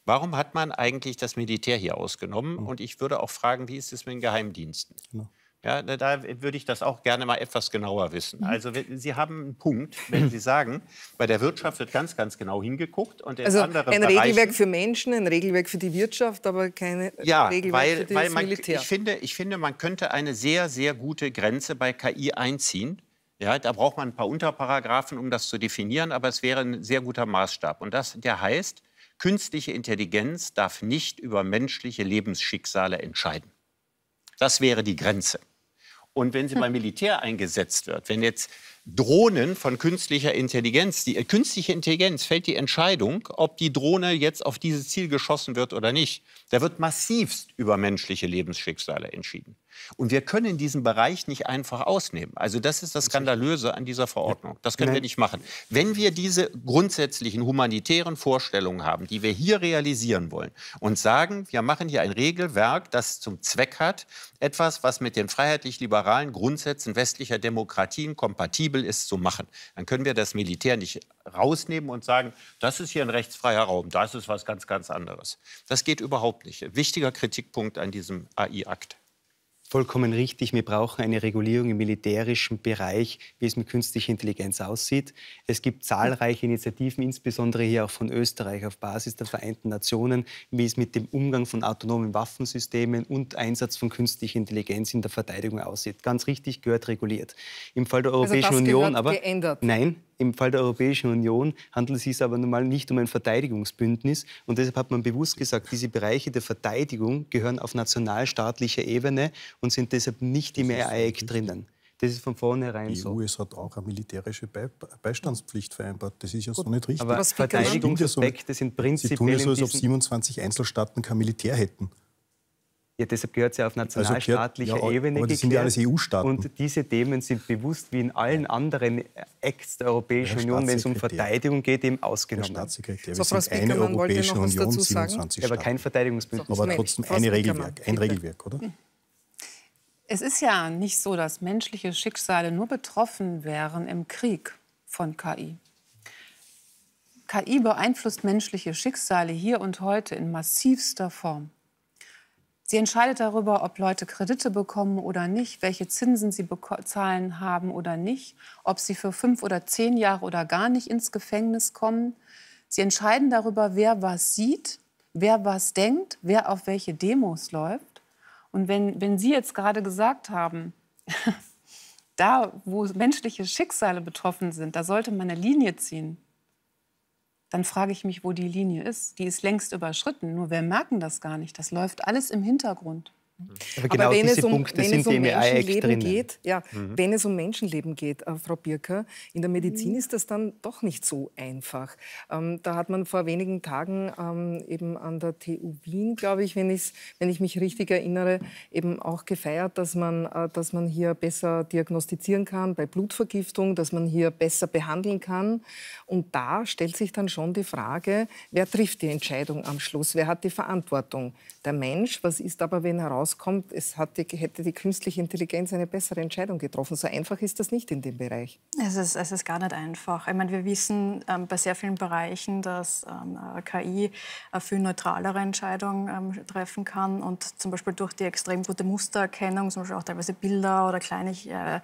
Warum hat man eigentlich das Militär hier ausgenommen? Und ich würde auch fragen, wie ist es mit den Geheimdiensten? Genau. Ja, da würde ich das auch gerne mal etwas genauer wissen. Mhm. Also Sie haben einen Punkt, wenn Sie sagen, bei der Wirtschaft wird ganz, ganz genau hingeguckt und in also anderen ein Bereichen, Regelwerk für Menschen, ein Regelwerk für die Wirtschaft, aber keine ja, Regelwerk weil, für das weil man, Militär. Ich finde, ich finde, man könnte eine sehr, sehr gute Grenze bei KI einziehen. Ja, da braucht man ein paar Unterparagraphen, um das zu definieren, aber es wäre ein sehr guter Maßstab. Und das, der heißt, Künstliche Intelligenz darf nicht über menschliche Lebensschicksale entscheiden. Das wäre die Grenze. Und wenn sie beim hm. Militär eingesetzt wird, wenn jetzt Drohnen von künstlicher Intelligenz, die äh, künstliche Intelligenz fällt die Entscheidung, ob die Drohne jetzt auf dieses Ziel geschossen wird oder nicht. Da wird massivst über menschliche Lebensschicksale entschieden. Und wir können diesen Bereich nicht einfach ausnehmen. Also das ist das Skandalöse an dieser Verordnung. Das können Nein. wir nicht machen. Wenn wir diese grundsätzlichen humanitären Vorstellungen haben, die wir hier realisieren wollen und sagen, wir machen hier ein Regelwerk, das zum Zweck hat, etwas, was mit den freiheitlich-liberalen Grundsätzen westlicher Demokratien kompatibel ist, zu machen, dann können wir das Militär nicht rausnehmen und sagen, das ist hier ein rechtsfreier Raum, das ist was ganz, ganz anderes. Das geht überhaupt nicht. Wichtiger Kritikpunkt an diesem AI-Akt vollkommen richtig, wir brauchen eine Regulierung im militärischen Bereich, wie es mit künstlicher Intelligenz aussieht. Es gibt zahlreiche Initiativen, insbesondere hier auch von Österreich auf Basis der Vereinten Nationen, wie es mit dem Umgang von autonomen Waffensystemen und Einsatz von künstlicher Intelligenz in der Verteidigung aussieht. Ganz richtig gehört reguliert. Im Fall der also Europäischen also Union aber geändert. nein, im Fall der Europäischen Union handelt es sich aber normal nicht um ein Verteidigungsbündnis. Und deshalb hat man bewusst gesagt, diese Bereiche der Verteidigung gehören auf nationalstaatlicher Ebene und sind deshalb nicht im EAEG drinnen. Das ist von vornherein so. Die US hat auch eine militärische Be Beistandspflicht vereinbart. Das ist ja Gut, so nicht richtig. Aber Verteidigungsaspekte sind prinzipiell. Sie tun ja so, als ob 27 Einzelstaaten kein Militär hätten. Ja, deshalb gehört es ja auf nationalstaatlicher also gehört, ja, Ebene. Aber das sind ja alles EU-Staaten. Und diese Themen sind bewusst wie in allen anderen Acts der Europäischen Union, wenn es um Verteidigung geht, eben ausgenommen. Herr Staatssekretär, wir so, Frau sind eine Europäische Union, 27 ja, Aber kein Verteidigungsbündnis. aber trotzdem ein Regelwerk, ein Regelwerk, oder? Es ist ja nicht so, dass menschliche Schicksale nur betroffen wären im Krieg von KI. KI beeinflusst menschliche Schicksale hier und heute in massivster Form. Sie entscheidet darüber, ob Leute Kredite bekommen oder nicht, welche Zinsen sie bezahlen haben oder nicht, ob sie für fünf oder zehn Jahre oder gar nicht ins Gefängnis kommen. Sie entscheiden darüber, wer was sieht, wer was denkt, wer auf welche Demos läuft. Und wenn, wenn Sie jetzt gerade gesagt haben, da wo menschliche Schicksale betroffen sind, da sollte man eine Linie ziehen dann frage ich mich, wo die Linie ist. Die ist längst überschritten, nur wir merken das gar nicht. Das läuft alles im Hintergrund. Mhm. Aber, genau Aber wenn, es um, Punkte wenn es um Menschenleben geht, ja, mhm. wenn es um Menschenleben geht, äh, Frau Birker, in der Medizin mhm. ist das dann doch nicht so einfach. Ähm, da hat man vor wenigen Tagen ähm, eben an der TU Wien, glaube ich, wenn, wenn ich mich richtig erinnere, eben auch gefeiert, dass man, äh, dass man hier besser diagnostizieren kann bei Blutvergiftung, dass man hier besser behandeln kann. Und da stellt sich dann schon die Frage, wer trifft die Entscheidung am Schluss, wer hat die Verantwortung? Der Mensch, was ist aber, wenn heraus rauskommt, es die, hätte die künstliche Intelligenz eine bessere Entscheidung getroffen. So einfach ist das nicht in dem Bereich. Es ist, es ist gar nicht einfach. Ich meine, wir wissen ähm, bei sehr vielen Bereichen, dass ähm, äh, KI eine äh, viel neutralere Entscheidungen ähm, treffen kann und zum Beispiel durch die extrem gute Mustererkennung, zum Beispiel auch teilweise Bilder oder kleine äh,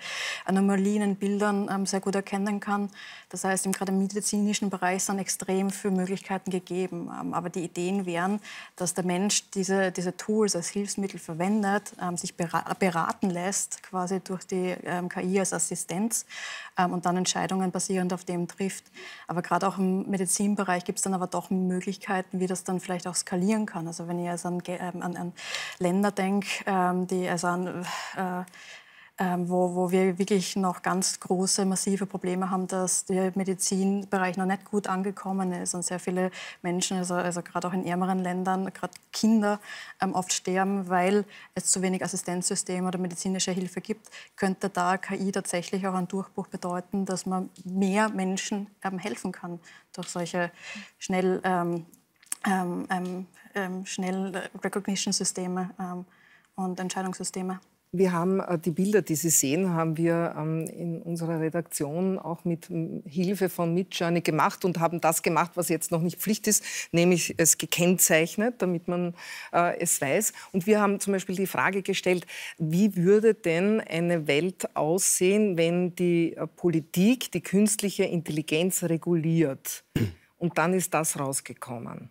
Anomalien in Bildern ähm, sehr gut erkennen kann. Das heißt, gerade im medizinischen Bereich sind extrem viele Möglichkeiten gegeben. Ähm, aber die Ideen wären, dass der Mensch diese, diese Tools als Hilfsmittel für verwendet, ähm, sich beraten lässt, quasi durch die ähm, KI als Assistenz ähm, und dann Entscheidungen basierend auf dem trifft. Aber gerade auch im Medizinbereich gibt es dann aber doch Möglichkeiten, wie das dann vielleicht auch skalieren kann. Also wenn ich also an, an, an Länder denke, die also an äh, ähm, wo, wo wir wirklich noch ganz große, massive Probleme haben, dass der Medizinbereich noch nicht gut angekommen ist und sehr viele Menschen, also, also gerade auch in ärmeren Ländern, gerade Kinder ähm, oft sterben, weil es zu wenig Assistenzsysteme oder medizinische Hilfe gibt, könnte da KI tatsächlich auch einen Durchbruch bedeuten, dass man mehr Menschen ähm, helfen kann durch solche schnell, ähm, ähm, ähm, schnell äh, Recognition-Systeme und Entscheidungssysteme. Wir haben äh, die Bilder, die Sie sehen, haben wir ähm, in unserer Redaktion auch mit Hilfe von Midjourney gemacht und haben das gemacht, was jetzt noch nicht Pflicht ist, nämlich es gekennzeichnet, damit man äh, es weiß. Und wir haben zum Beispiel die Frage gestellt, wie würde denn eine Welt aussehen, wenn die äh, Politik die künstliche Intelligenz reguliert? Und dann ist das rausgekommen.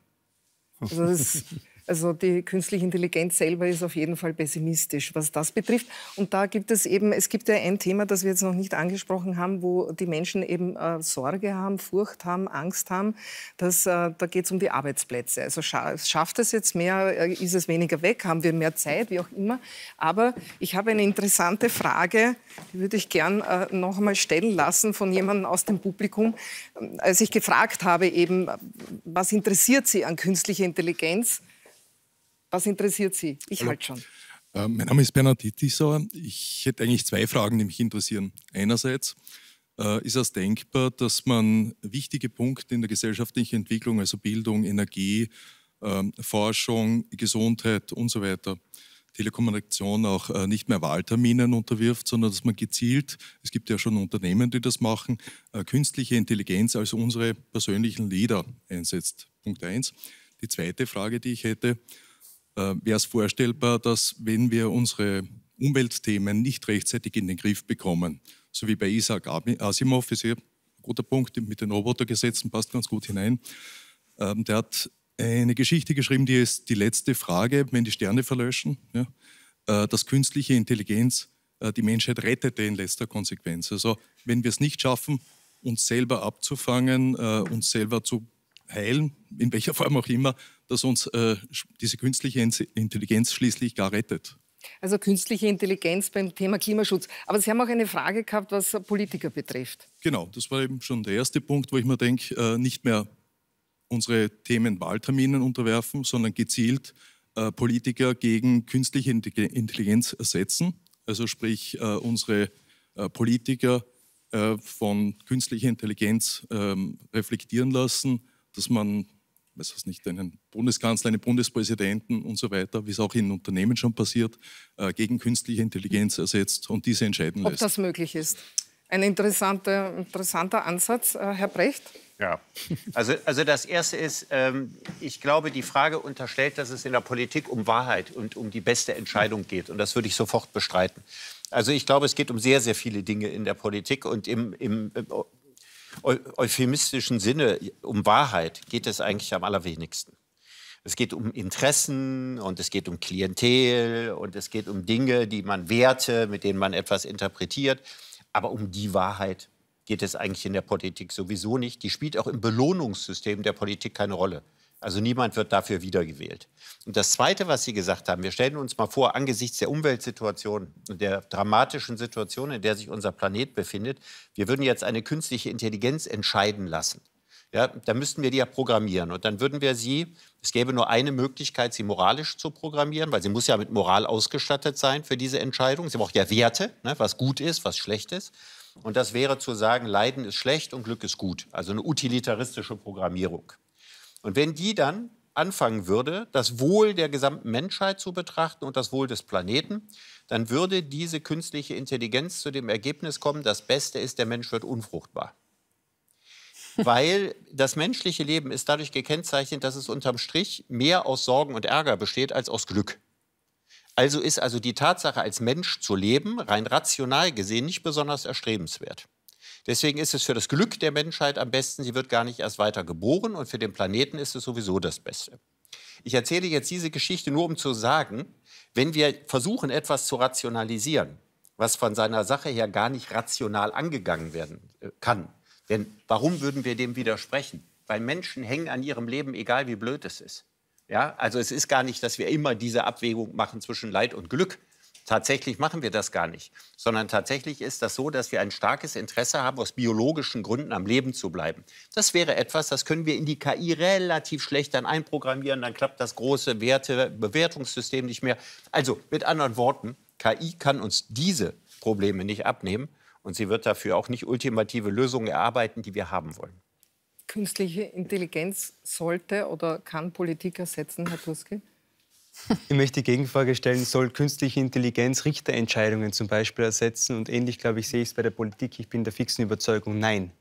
Also das ist also die künstliche Intelligenz selber ist auf jeden Fall pessimistisch, was das betrifft. Und da gibt es eben, es gibt ja ein Thema, das wir jetzt noch nicht angesprochen haben, wo die Menschen eben äh, Sorge haben, Furcht haben, Angst haben. Dass, äh, da geht es um die Arbeitsplätze. Also scha schafft es jetzt mehr, äh, ist es weniger weg, haben wir mehr Zeit, wie auch immer. Aber ich habe eine interessante Frage, die würde ich gern äh, noch einmal stellen lassen von jemandem aus dem Publikum. Ähm, als ich gefragt habe, eben, was interessiert Sie an künstlicher Intelligenz? Was interessiert Sie? Ich halt schon. Äh, mein Name ist Bernhard Dittisauer. Ich hätte eigentlich zwei Fragen, die mich interessieren. Einerseits, äh, ist es denkbar, dass man wichtige Punkte in der gesellschaftlichen Entwicklung, also Bildung, Energie, äh, Forschung, Gesundheit und so weiter, Telekommunikation auch äh, nicht mehr Wahlterminen unterwirft, sondern dass man gezielt, es gibt ja schon Unternehmen, die das machen, äh, künstliche Intelligenz als unsere persönlichen Leader einsetzt. Punkt eins. Die zweite Frage, die ich hätte, äh, wäre es vorstellbar, dass wenn wir unsere Umweltthemen nicht rechtzeitig in den Griff bekommen, so wie bei Isaac äh, Asimov, ist hier ein guter Punkt, mit den Robotergesetzen passt ganz gut hinein, ähm, der hat eine Geschichte geschrieben, die ist die letzte Frage, wenn die Sterne verlöschen, ja, äh, dass künstliche Intelligenz äh, die Menschheit rettete in letzter Konsequenz. Also wenn wir es nicht schaffen, uns selber abzufangen, äh, uns selber zu heilen, in welcher Form auch immer, das uns äh, diese künstliche Intelligenz schließlich gar rettet. Also künstliche Intelligenz beim Thema Klimaschutz. Aber Sie haben auch eine Frage gehabt, was Politiker betrifft. Genau, das war eben schon der erste Punkt, wo ich mir denke, äh, nicht mehr unsere Themen Wahlterminen unterwerfen, sondern gezielt äh, Politiker gegen künstliche Intelligenz ersetzen. Also sprich, äh, unsere äh, Politiker äh, von künstlicher Intelligenz ähm, reflektieren lassen, dass man weiß was nicht, einen Bundeskanzler, einen Bundespräsidenten und so weiter, wie es auch in Unternehmen schon passiert, äh, gegen künstliche Intelligenz ersetzt also und diese entscheiden lässt. Ob das möglich ist. Ein interessanter, interessanter Ansatz, äh, Herr Brecht. Ja. Also, also das Erste ist, ähm, ich glaube, die Frage unterstellt, dass es in der Politik um Wahrheit und um die beste Entscheidung geht. Und das würde ich sofort bestreiten. Also ich glaube, es geht um sehr, sehr viele Dinge in der Politik und im, im, äh, euphemistischen Sinne, um Wahrheit geht es eigentlich am allerwenigsten. Es geht um Interessen und es geht um Klientel und es geht um Dinge, die man Werte, mit denen man etwas interpretiert. Aber um die Wahrheit geht es eigentlich in der Politik sowieso nicht. Die spielt auch im Belohnungssystem der Politik keine Rolle. Also niemand wird dafür wiedergewählt. Und das Zweite, was Sie gesagt haben, wir stellen uns mal vor, angesichts der Umweltsituation und der dramatischen Situation, in der sich unser Planet befindet, wir würden jetzt eine künstliche Intelligenz entscheiden lassen. Ja, da müssten wir die ja programmieren. Und dann würden wir sie, es gäbe nur eine Möglichkeit, sie moralisch zu programmieren, weil sie muss ja mit Moral ausgestattet sein für diese Entscheidung. Sie braucht ja Werte, ne, was gut ist, was schlecht ist. Und das wäre zu sagen, Leiden ist schlecht und Glück ist gut. Also eine utilitaristische Programmierung. Und wenn die dann anfangen würde, das Wohl der gesamten Menschheit zu betrachten und das Wohl des Planeten, dann würde diese künstliche Intelligenz zu dem Ergebnis kommen, das Beste ist, der Mensch wird unfruchtbar. Weil das menschliche Leben ist dadurch gekennzeichnet, dass es unterm Strich mehr aus Sorgen und Ärger besteht als aus Glück. Also ist also die Tatsache, als Mensch zu leben, rein rational gesehen nicht besonders erstrebenswert. Deswegen ist es für das Glück der Menschheit am besten, sie wird gar nicht erst weiter geboren und für den Planeten ist es sowieso das Beste. Ich erzähle jetzt diese Geschichte nur, um zu sagen, wenn wir versuchen, etwas zu rationalisieren, was von seiner Sache her gar nicht rational angegangen werden äh, kann, denn warum würden wir dem widersprechen? Weil Menschen hängen an ihrem Leben, egal wie blöd es ist. Ja, also es ist gar nicht, dass wir immer diese Abwägung machen zwischen Leid und Glück, Tatsächlich machen wir das gar nicht, sondern tatsächlich ist das so, dass wir ein starkes Interesse haben, aus biologischen Gründen am Leben zu bleiben. Das wäre etwas, das können wir in die KI relativ schlecht dann einprogrammieren, dann klappt das große Wertebewertungssystem nicht mehr. Also mit anderen Worten, KI kann uns diese Probleme nicht abnehmen und sie wird dafür auch nicht ultimative Lösungen erarbeiten, die wir haben wollen. Künstliche Intelligenz sollte oder kann Politik ersetzen, Herr Tuske? Ich möchte die Gegenfrage stellen, soll künstliche Intelligenz Richterentscheidungen zum Beispiel ersetzen? Und ähnlich, glaube ich, sehe ich es bei der Politik. Ich bin der fixen Überzeugung, nein.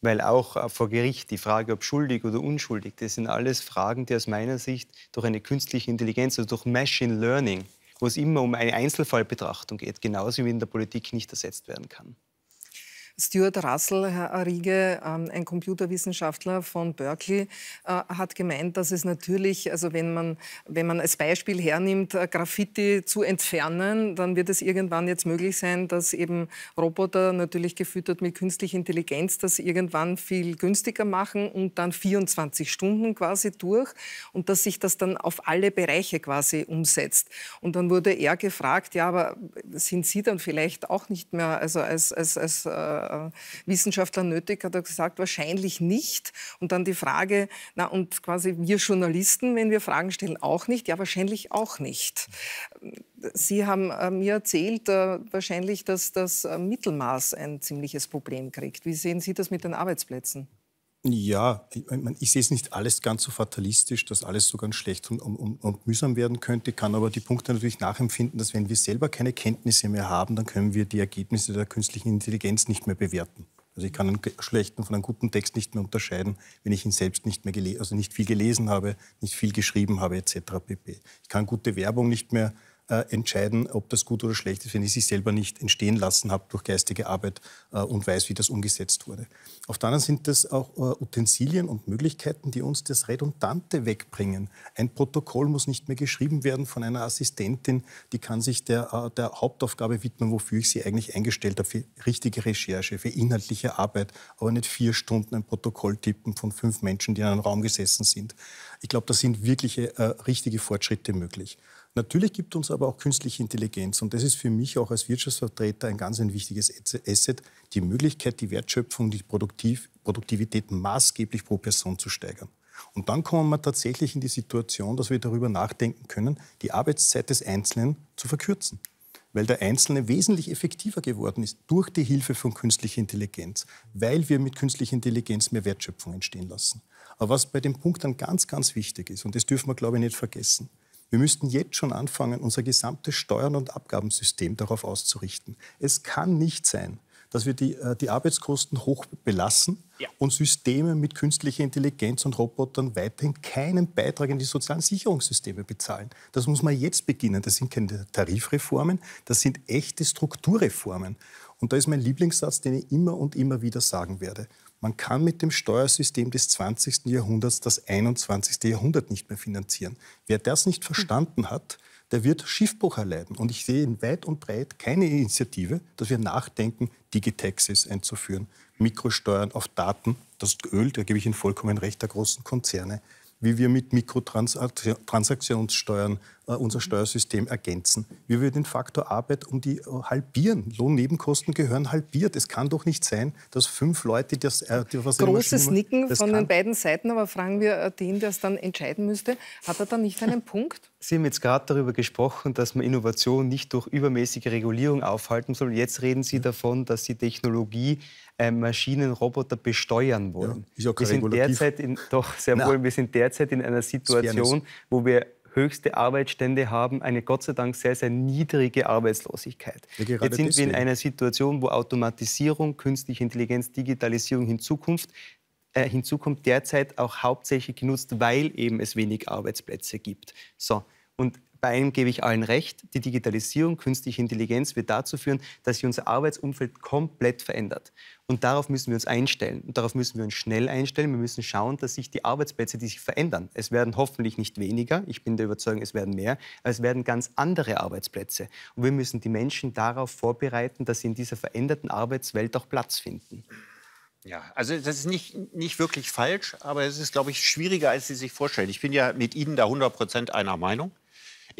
Weil auch äh, vor Gericht die Frage, ob schuldig oder unschuldig, das sind alles Fragen, die aus meiner Sicht durch eine künstliche Intelligenz, also durch Machine Learning, wo es immer um eine Einzelfallbetrachtung geht, genauso wie in der Politik nicht ersetzt werden kann. Stuart Russell, Herr Arrige, ähm, ein Computerwissenschaftler von Berkeley, äh, hat gemeint, dass es natürlich, also wenn man, wenn man als Beispiel hernimmt, äh, Graffiti zu entfernen, dann wird es irgendwann jetzt möglich sein, dass eben Roboter natürlich gefüttert mit künstlicher Intelligenz das irgendwann viel günstiger machen und dann 24 Stunden quasi durch und dass sich das dann auf alle Bereiche quasi umsetzt. Und dann wurde er gefragt, ja, aber sind Sie dann vielleicht auch nicht mehr also als, als, als äh, äh, Wissenschaftler nötig? Hat er gesagt, wahrscheinlich nicht. Und dann die Frage, na und quasi wir Journalisten, wenn wir Fragen stellen, auch nicht? Ja, wahrscheinlich auch nicht. Sie haben äh, mir erzählt, äh, wahrscheinlich, dass das Mittelmaß ein ziemliches Problem kriegt. Wie sehen Sie das mit den Arbeitsplätzen? Ja, ich, sehe es nicht alles ganz so fatalistisch, dass alles so ganz schlecht und, und, und, mühsam werden könnte, kann aber die Punkte natürlich nachempfinden, dass wenn wir selber keine Kenntnisse mehr haben, dann können wir die Ergebnisse der künstlichen Intelligenz nicht mehr bewerten. Also ich kann einen schlechten von einem guten Text nicht mehr unterscheiden, wenn ich ihn selbst nicht mehr also nicht viel gelesen habe, nicht viel geschrieben habe etc. pp. Ich kann gute Werbung nicht mehr äh, entscheiden, ob das gut oder schlecht ist, wenn ich sie selber nicht entstehen lassen habe durch geistige Arbeit äh, und weiß, wie das umgesetzt wurde. Auf der anderen sind das auch äh, Utensilien und Möglichkeiten, die uns das Redundante wegbringen. Ein Protokoll muss nicht mehr geschrieben werden von einer Assistentin, die kann sich der, äh, der Hauptaufgabe widmen, wofür ich sie eigentlich eingestellt habe, für richtige Recherche, für inhaltliche Arbeit, aber nicht vier Stunden ein Protokoll tippen von fünf Menschen, die in einem Raum gesessen sind. Ich glaube, da sind wirkliche, äh, richtige Fortschritte möglich. Natürlich gibt uns aber auch künstliche Intelligenz und das ist für mich auch als Wirtschaftsvertreter ein ganz ein wichtiges Asset, die Möglichkeit, die Wertschöpfung, die Produktiv Produktivität maßgeblich pro Person zu steigern. Und dann kommen wir tatsächlich in die Situation, dass wir darüber nachdenken können, die Arbeitszeit des Einzelnen zu verkürzen. Weil der Einzelne wesentlich effektiver geworden ist durch die Hilfe von künstlicher Intelligenz, weil wir mit künstlicher Intelligenz mehr Wertschöpfung entstehen lassen. Aber was bei dem Punkt dann ganz, ganz wichtig ist, und das dürfen wir, glaube ich, nicht vergessen, wir müssten jetzt schon anfangen, unser gesamtes Steuern- und Abgabensystem darauf auszurichten. Es kann nicht sein, dass wir die, äh, die Arbeitskosten hoch belassen ja. und Systeme mit künstlicher Intelligenz und Robotern weiterhin keinen Beitrag in die sozialen Sicherungssysteme bezahlen. Das muss man jetzt beginnen. Das sind keine Tarifreformen, das sind echte Strukturreformen. Und da ist mein Lieblingssatz, den ich immer und immer wieder sagen werde. Man kann mit dem Steuersystem des 20. Jahrhunderts das 21. Jahrhundert nicht mehr finanzieren. Wer das nicht verstanden hat, der wird Schiffbruch erleiden. Und ich sehe in weit und breit keine Initiative, dass wir nachdenken, Digitaxis einzuführen, Mikrosteuern auf Daten, das Öl, da gebe ich Ihnen vollkommen recht, der großen Konzerne wie wir mit Mikrotransaktionssteuern äh, unser Steuersystem ergänzen, wie wir den Faktor Arbeit um die äh, halbieren. Lohnnebenkosten gehören halbiert. Es kann doch nicht sein, dass fünf Leute das... Äh, die, was Großes immer, Nicken von kann. den beiden Seiten, aber fragen wir äh, den, der es dann entscheiden müsste, hat er da nicht einen Punkt? Sie haben jetzt gerade darüber gesprochen, dass man Innovation nicht durch übermäßige Regulierung aufhalten soll. Jetzt reden Sie hm. davon, dass Sie Technologie äh, Maschinenroboter besteuern wollen. Ja, wir sind derzeit in, doch sehr wohl, wir sind derzeit in einer Situation, wo wir höchste Arbeitsstände haben, eine Gott sei Dank sehr, sehr niedrige Arbeitslosigkeit. Ja, Jetzt sind deswegen. wir in einer Situation, wo Automatisierung, künstliche Intelligenz, Digitalisierung in Zukunft äh, hinzukommt, derzeit auch hauptsächlich genutzt, weil eben es wenig Arbeitsplätze gibt. So. Und bei einem gebe ich allen recht, die Digitalisierung, künstliche Intelligenz wird dazu führen, dass sich unser Arbeitsumfeld komplett verändert. Und darauf müssen wir uns einstellen. Und darauf müssen wir uns schnell einstellen. Wir müssen schauen, dass sich die Arbeitsplätze, die sich verändern, es werden hoffentlich nicht weniger, ich bin der Überzeugung, es werden mehr, aber es werden ganz andere Arbeitsplätze. Und wir müssen die Menschen darauf vorbereiten, dass sie in dieser veränderten Arbeitswelt auch Platz finden. Ja, also das ist nicht, nicht wirklich falsch, aber es ist, glaube ich, schwieriger, als Sie sich vorstellen. Ich bin ja mit Ihnen da 100 Prozent einer Meinung.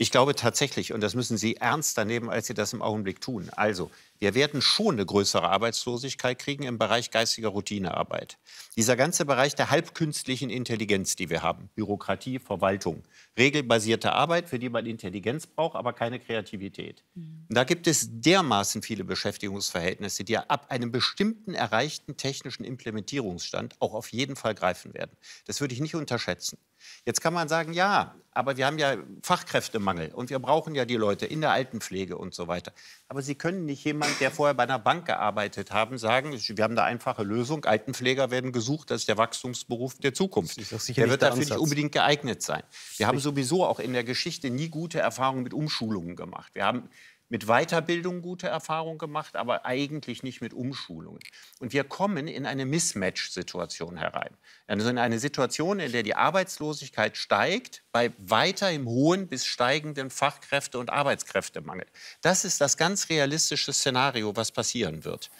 Ich glaube tatsächlich, und das müssen Sie ernster nehmen, als Sie das im Augenblick tun. Also, wir werden schon eine größere Arbeitslosigkeit kriegen im Bereich geistiger Routinearbeit. Dieser ganze Bereich der halbkünstlichen Intelligenz, die wir haben, Bürokratie, Verwaltung, regelbasierte Arbeit, für die man Intelligenz braucht, aber keine Kreativität. Mhm. Und Da gibt es dermaßen viele Beschäftigungsverhältnisse, die ab einem bestimmten erreichten technischen Implementierungsstand auch auf jeden Fall greifen werden. Das würde ich nicht unterschätzen. Jetzt kann man sagen, ja, aber wir haben ja Fachkräftemangel und wir brauchen ja die Leute in der Altenpflege und so weiter. Aber Sie können nicht jemand, der vorher bei einer Bank gearbeitet haben, sagen, wir haben eine einfache Lösung, Altenpfleger werden gesucht, das ist der Wachstumsberuf der Zukunft. Der wird dafür nicht unbedingt geeignet sein. Wir haben sowieso auch in der Geschichte nie gute Erfahrungen mit Umschulungen gemacht. Wir haben mit Weiterbildung gute Erfahrungen gemacht, aber eigentlich nicht mit Umschulungen. Und wir kommen in eine Mismatch-Situation herein. Also in eine Situation, in der die Arbeitslosigkeit steigt, bei weiter im hohen bis steigenden Fachkräfte- und Arbeitskräftemangel. Das ist das ganz realistische Szenario, was passieren wird.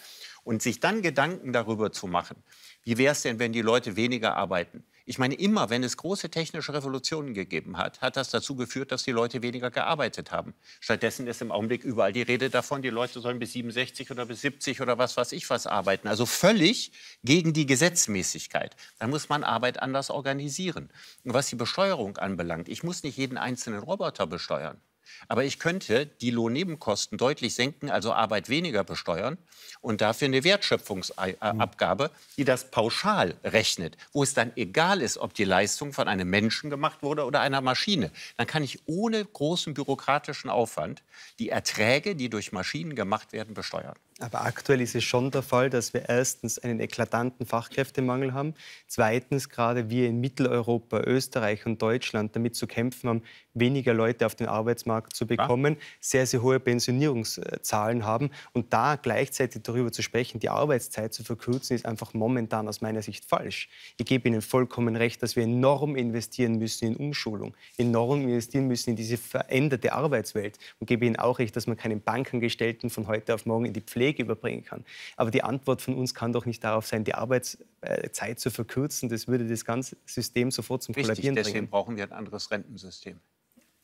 Und sich dann Gedanken darüber zu machen, wie wäre es denn, wenn die Leute weniger arbeiten? Ich meine, immer wenn es große technische Revolutionen gegeben hat, hat das dazu geführt, dass die Leute weniger gearbeitet haben. Stattdessen ist im Augenblick überall die Rede davon, die Leute sollen bis 67 oder bis 70 oder was weiß ich was arbeiten. Also völlig gegen die Gesetzmäßigkeit. Dann muss man Arbeit anders organisieren. Und was die Besteuerung anbelangt, ich muss nicht jeden einzelnen Roboter besteuern. Aber ich könnte die Lohnnebenkosten deutlich senken, also Arbeit weniger besteuern und dafür eine Wertschöpfungsabgabe, die das pauschal rechnet, wo es dann egal ist, ob die Leistung von einem Menschen gemacht wurde oder einer Maschine. Dann kann ich ohne großen bürokratischen Aufwand die Erträge, die durch Maschinen gemacht werden, besteuern. Aber aktuell ist es schon der Fall, dass wir erstens einen eklatanten Fachkräftemangel haben, zweitens gerade wir in Mitteleuropa, Österreich und Deutschland damit zu kämpfen haben, weniger Leute auf den Arbeitsmarkt zu bekommen, sehr, sehr hohe Pensionierungszahlen haben. Und da gleichzeitig darüber zu sprechen, die Arbeitszeit zu verkürzen, ist einfach momentan aus meiner Sicht falsch. Ich gebe Ihnen vollkommen recht, dass wir enorm investieren müssen in Umschulung, enorm investieren müssen in diese veränderte Arbeitswelt und gebe Ihnen auch recht, dass man keinen Bankangestellten von heute auf morgen in die Pflege Weg überbringen kann. Aber die Antwort von uns kann doch nicht darauf sein, die Arbeitszeit äh, zu verkürzen. Das würde das ganze System sofort zum Richtig, Kollabieren deswegen bringen. Deswegen brauchen wir ein anderes Rentensystem.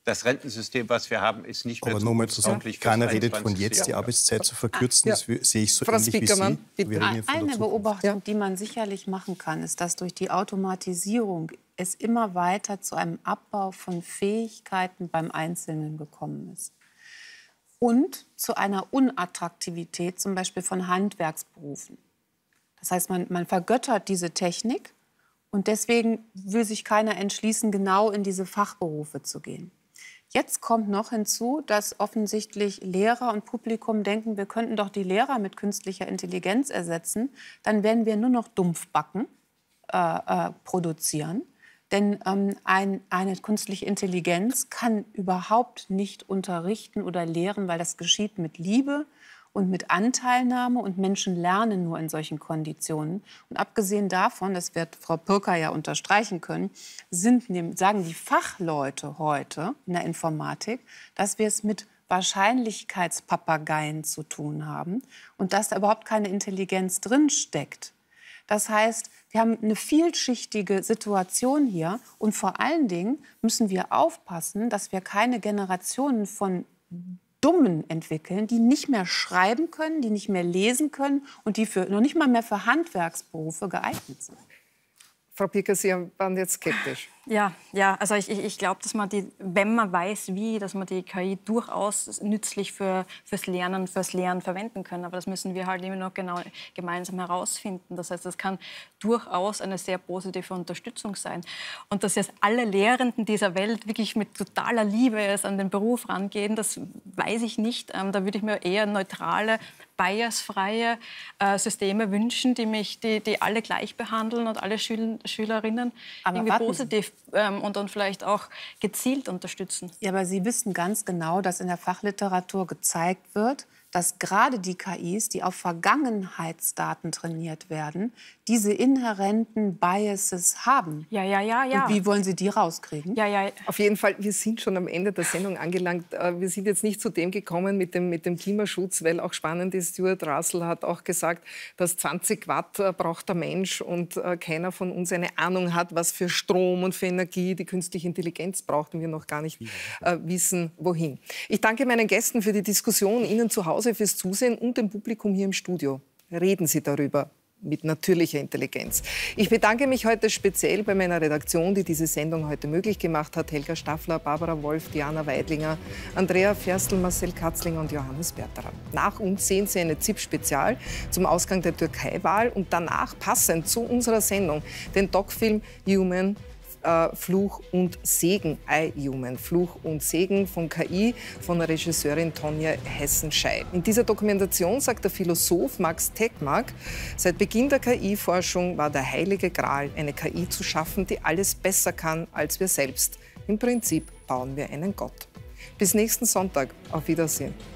Das Rentensystem, was wir haben, ist nicht mehr Aber keiner redet von jetzt, die Arbeitszeit zu verkürzen. Ja. Das sehe ich so Frau ähnlich Spiekermann, wie Sie. Eine Beobachtung, die man sicherlich machen kann, ist, dass durch die Automatisierung es immer weiter zu einem Abbau von Fähigkeiten beim Einzelnen gekommen ist und zu einer Unattraktivität zum Beispiel von Handwerksberufen. Das heißt, man, man vergöttert diese Technik und deswegen will sich keiner entschließen, genau in diese Fachberufe zu gehen. Jetzt kommt noch hinzu, dass offensichtlich Lehrer und Publikum denken, wir könnten doch die Lehrer mit künstlicher Intelligenz ersetzen, dann werden wir nur noch Dumpfbacken äh, äh, produzieren. Denn ähm, ein, eine künstliche Intelligenz kann überhaupt nicht unterrichten oder lehren, weil das geschieht mit Liebe und mit Anteilnahme. Und Menschen lernen nur in solchen Konditionen. Und abgesehen davon, das wird Frau Pirker ja unterstreichen können, sind, sagen die Fachleute heute in der Informatik, dass wir es mit Wahrscheinlichkeitspapageien zu tun haben und dass da überhaupt keine Intelligenz drinsteckt. Das heißt, wir haben eine vielschichtige Situation hier und vor allen Dingen müssen wir aufpassen, dass wir keine Generationen von Dummen entwickeln, die nicht mehr schreiben können, die nicht mehr lesen können und die für, noch nicht mal mehr für Handwerksberufe geeignet sind. Frau Picker, Sie waren jetzt skeptisch. Ja, ja also ich, ich glaube, dass man die, wenn man weiß, wie, dass man die KI durchaus nützlich für, fürs Lernen, fürs Lernen verwenden kann. Aber das müssen wir halt immer noch genau gemeinsam herausfinden. Das heißt, das kann durchaus eine sehr positive Unterstützung sein. Und dass jetzt alle Lehrenden dieser Welt wirklich mit totaler Liebe es an den Beruf rangehen, das weiß ich nicht. Ähm, da würde ich mir eher neutrale biasfreie äh, Systeme wünschen, die mich, die, die alle gleich behandeln und alle Schül Schülerinnen aber irgendwie positiv ähm, und dann vielleicht auch gezielt unterstützen. Ja, aber Sie wissen ganz genau, dass in der Fachliteratur gezeigt wird, dass gerade die KIs, die auf Vergangenheitsdaten trainiert werden, diese inhärenten Biases haben. Ja, ja, ja, ja. Und wie wollen Sie die rauskriegen? Ja, ja. Auf jeden Fall, wir sind schon am Ende der Sendung angelangt. Äh, wir sind jetzt nicht zu dem gekommen mit dem, mit dem Klimaschutz, weil auch spannend ist, Stuart Russell hat auch gesagt, dass 20 Watt äh, braucht der Mensch und äh, keiner von uns eine Ahnung hat, was für Strom und für Energie die künstliche Intelligenz braucht und wir noch gar nicht ja. wissen, wohin. Ich danke meinen Gästen für die Diskussion, Ihnen zu Hause Hause fürs Zusehen und dem Publikum hier im Studio. Reden Sie darüber mit natürlicher Intelligenz. Ich bedanke mich heute speziell bei meiner Redaktion, die diese Sendung heute möglich gemacht hat. Helga Staffler, Barbara Wolf, Diana Weidlinger, Andrea Ferstl, Marcel Katzlinger und Johannes Berterer. Nach uns sehen Sie eine ZIP-Spezial zum Ausgang der Türkei-Wahl und danach passend zu unserer Sendung den Doc-Film Human äh, Fluch und Segen, iHuman, Fluch und Segen von KI von der Regisseurin Tonja Hessenschei. In dieser Dokumentation sagt der Philosoph Max Tegmark, seit Beginn der KI-Forschung war der heilige Gral, eine KI zu schaffen, die alles besser kann als wir selbst. Im Prinzip bauen wir einen Gott. Bis nächsten Sonntag. Auf Wiedersehen.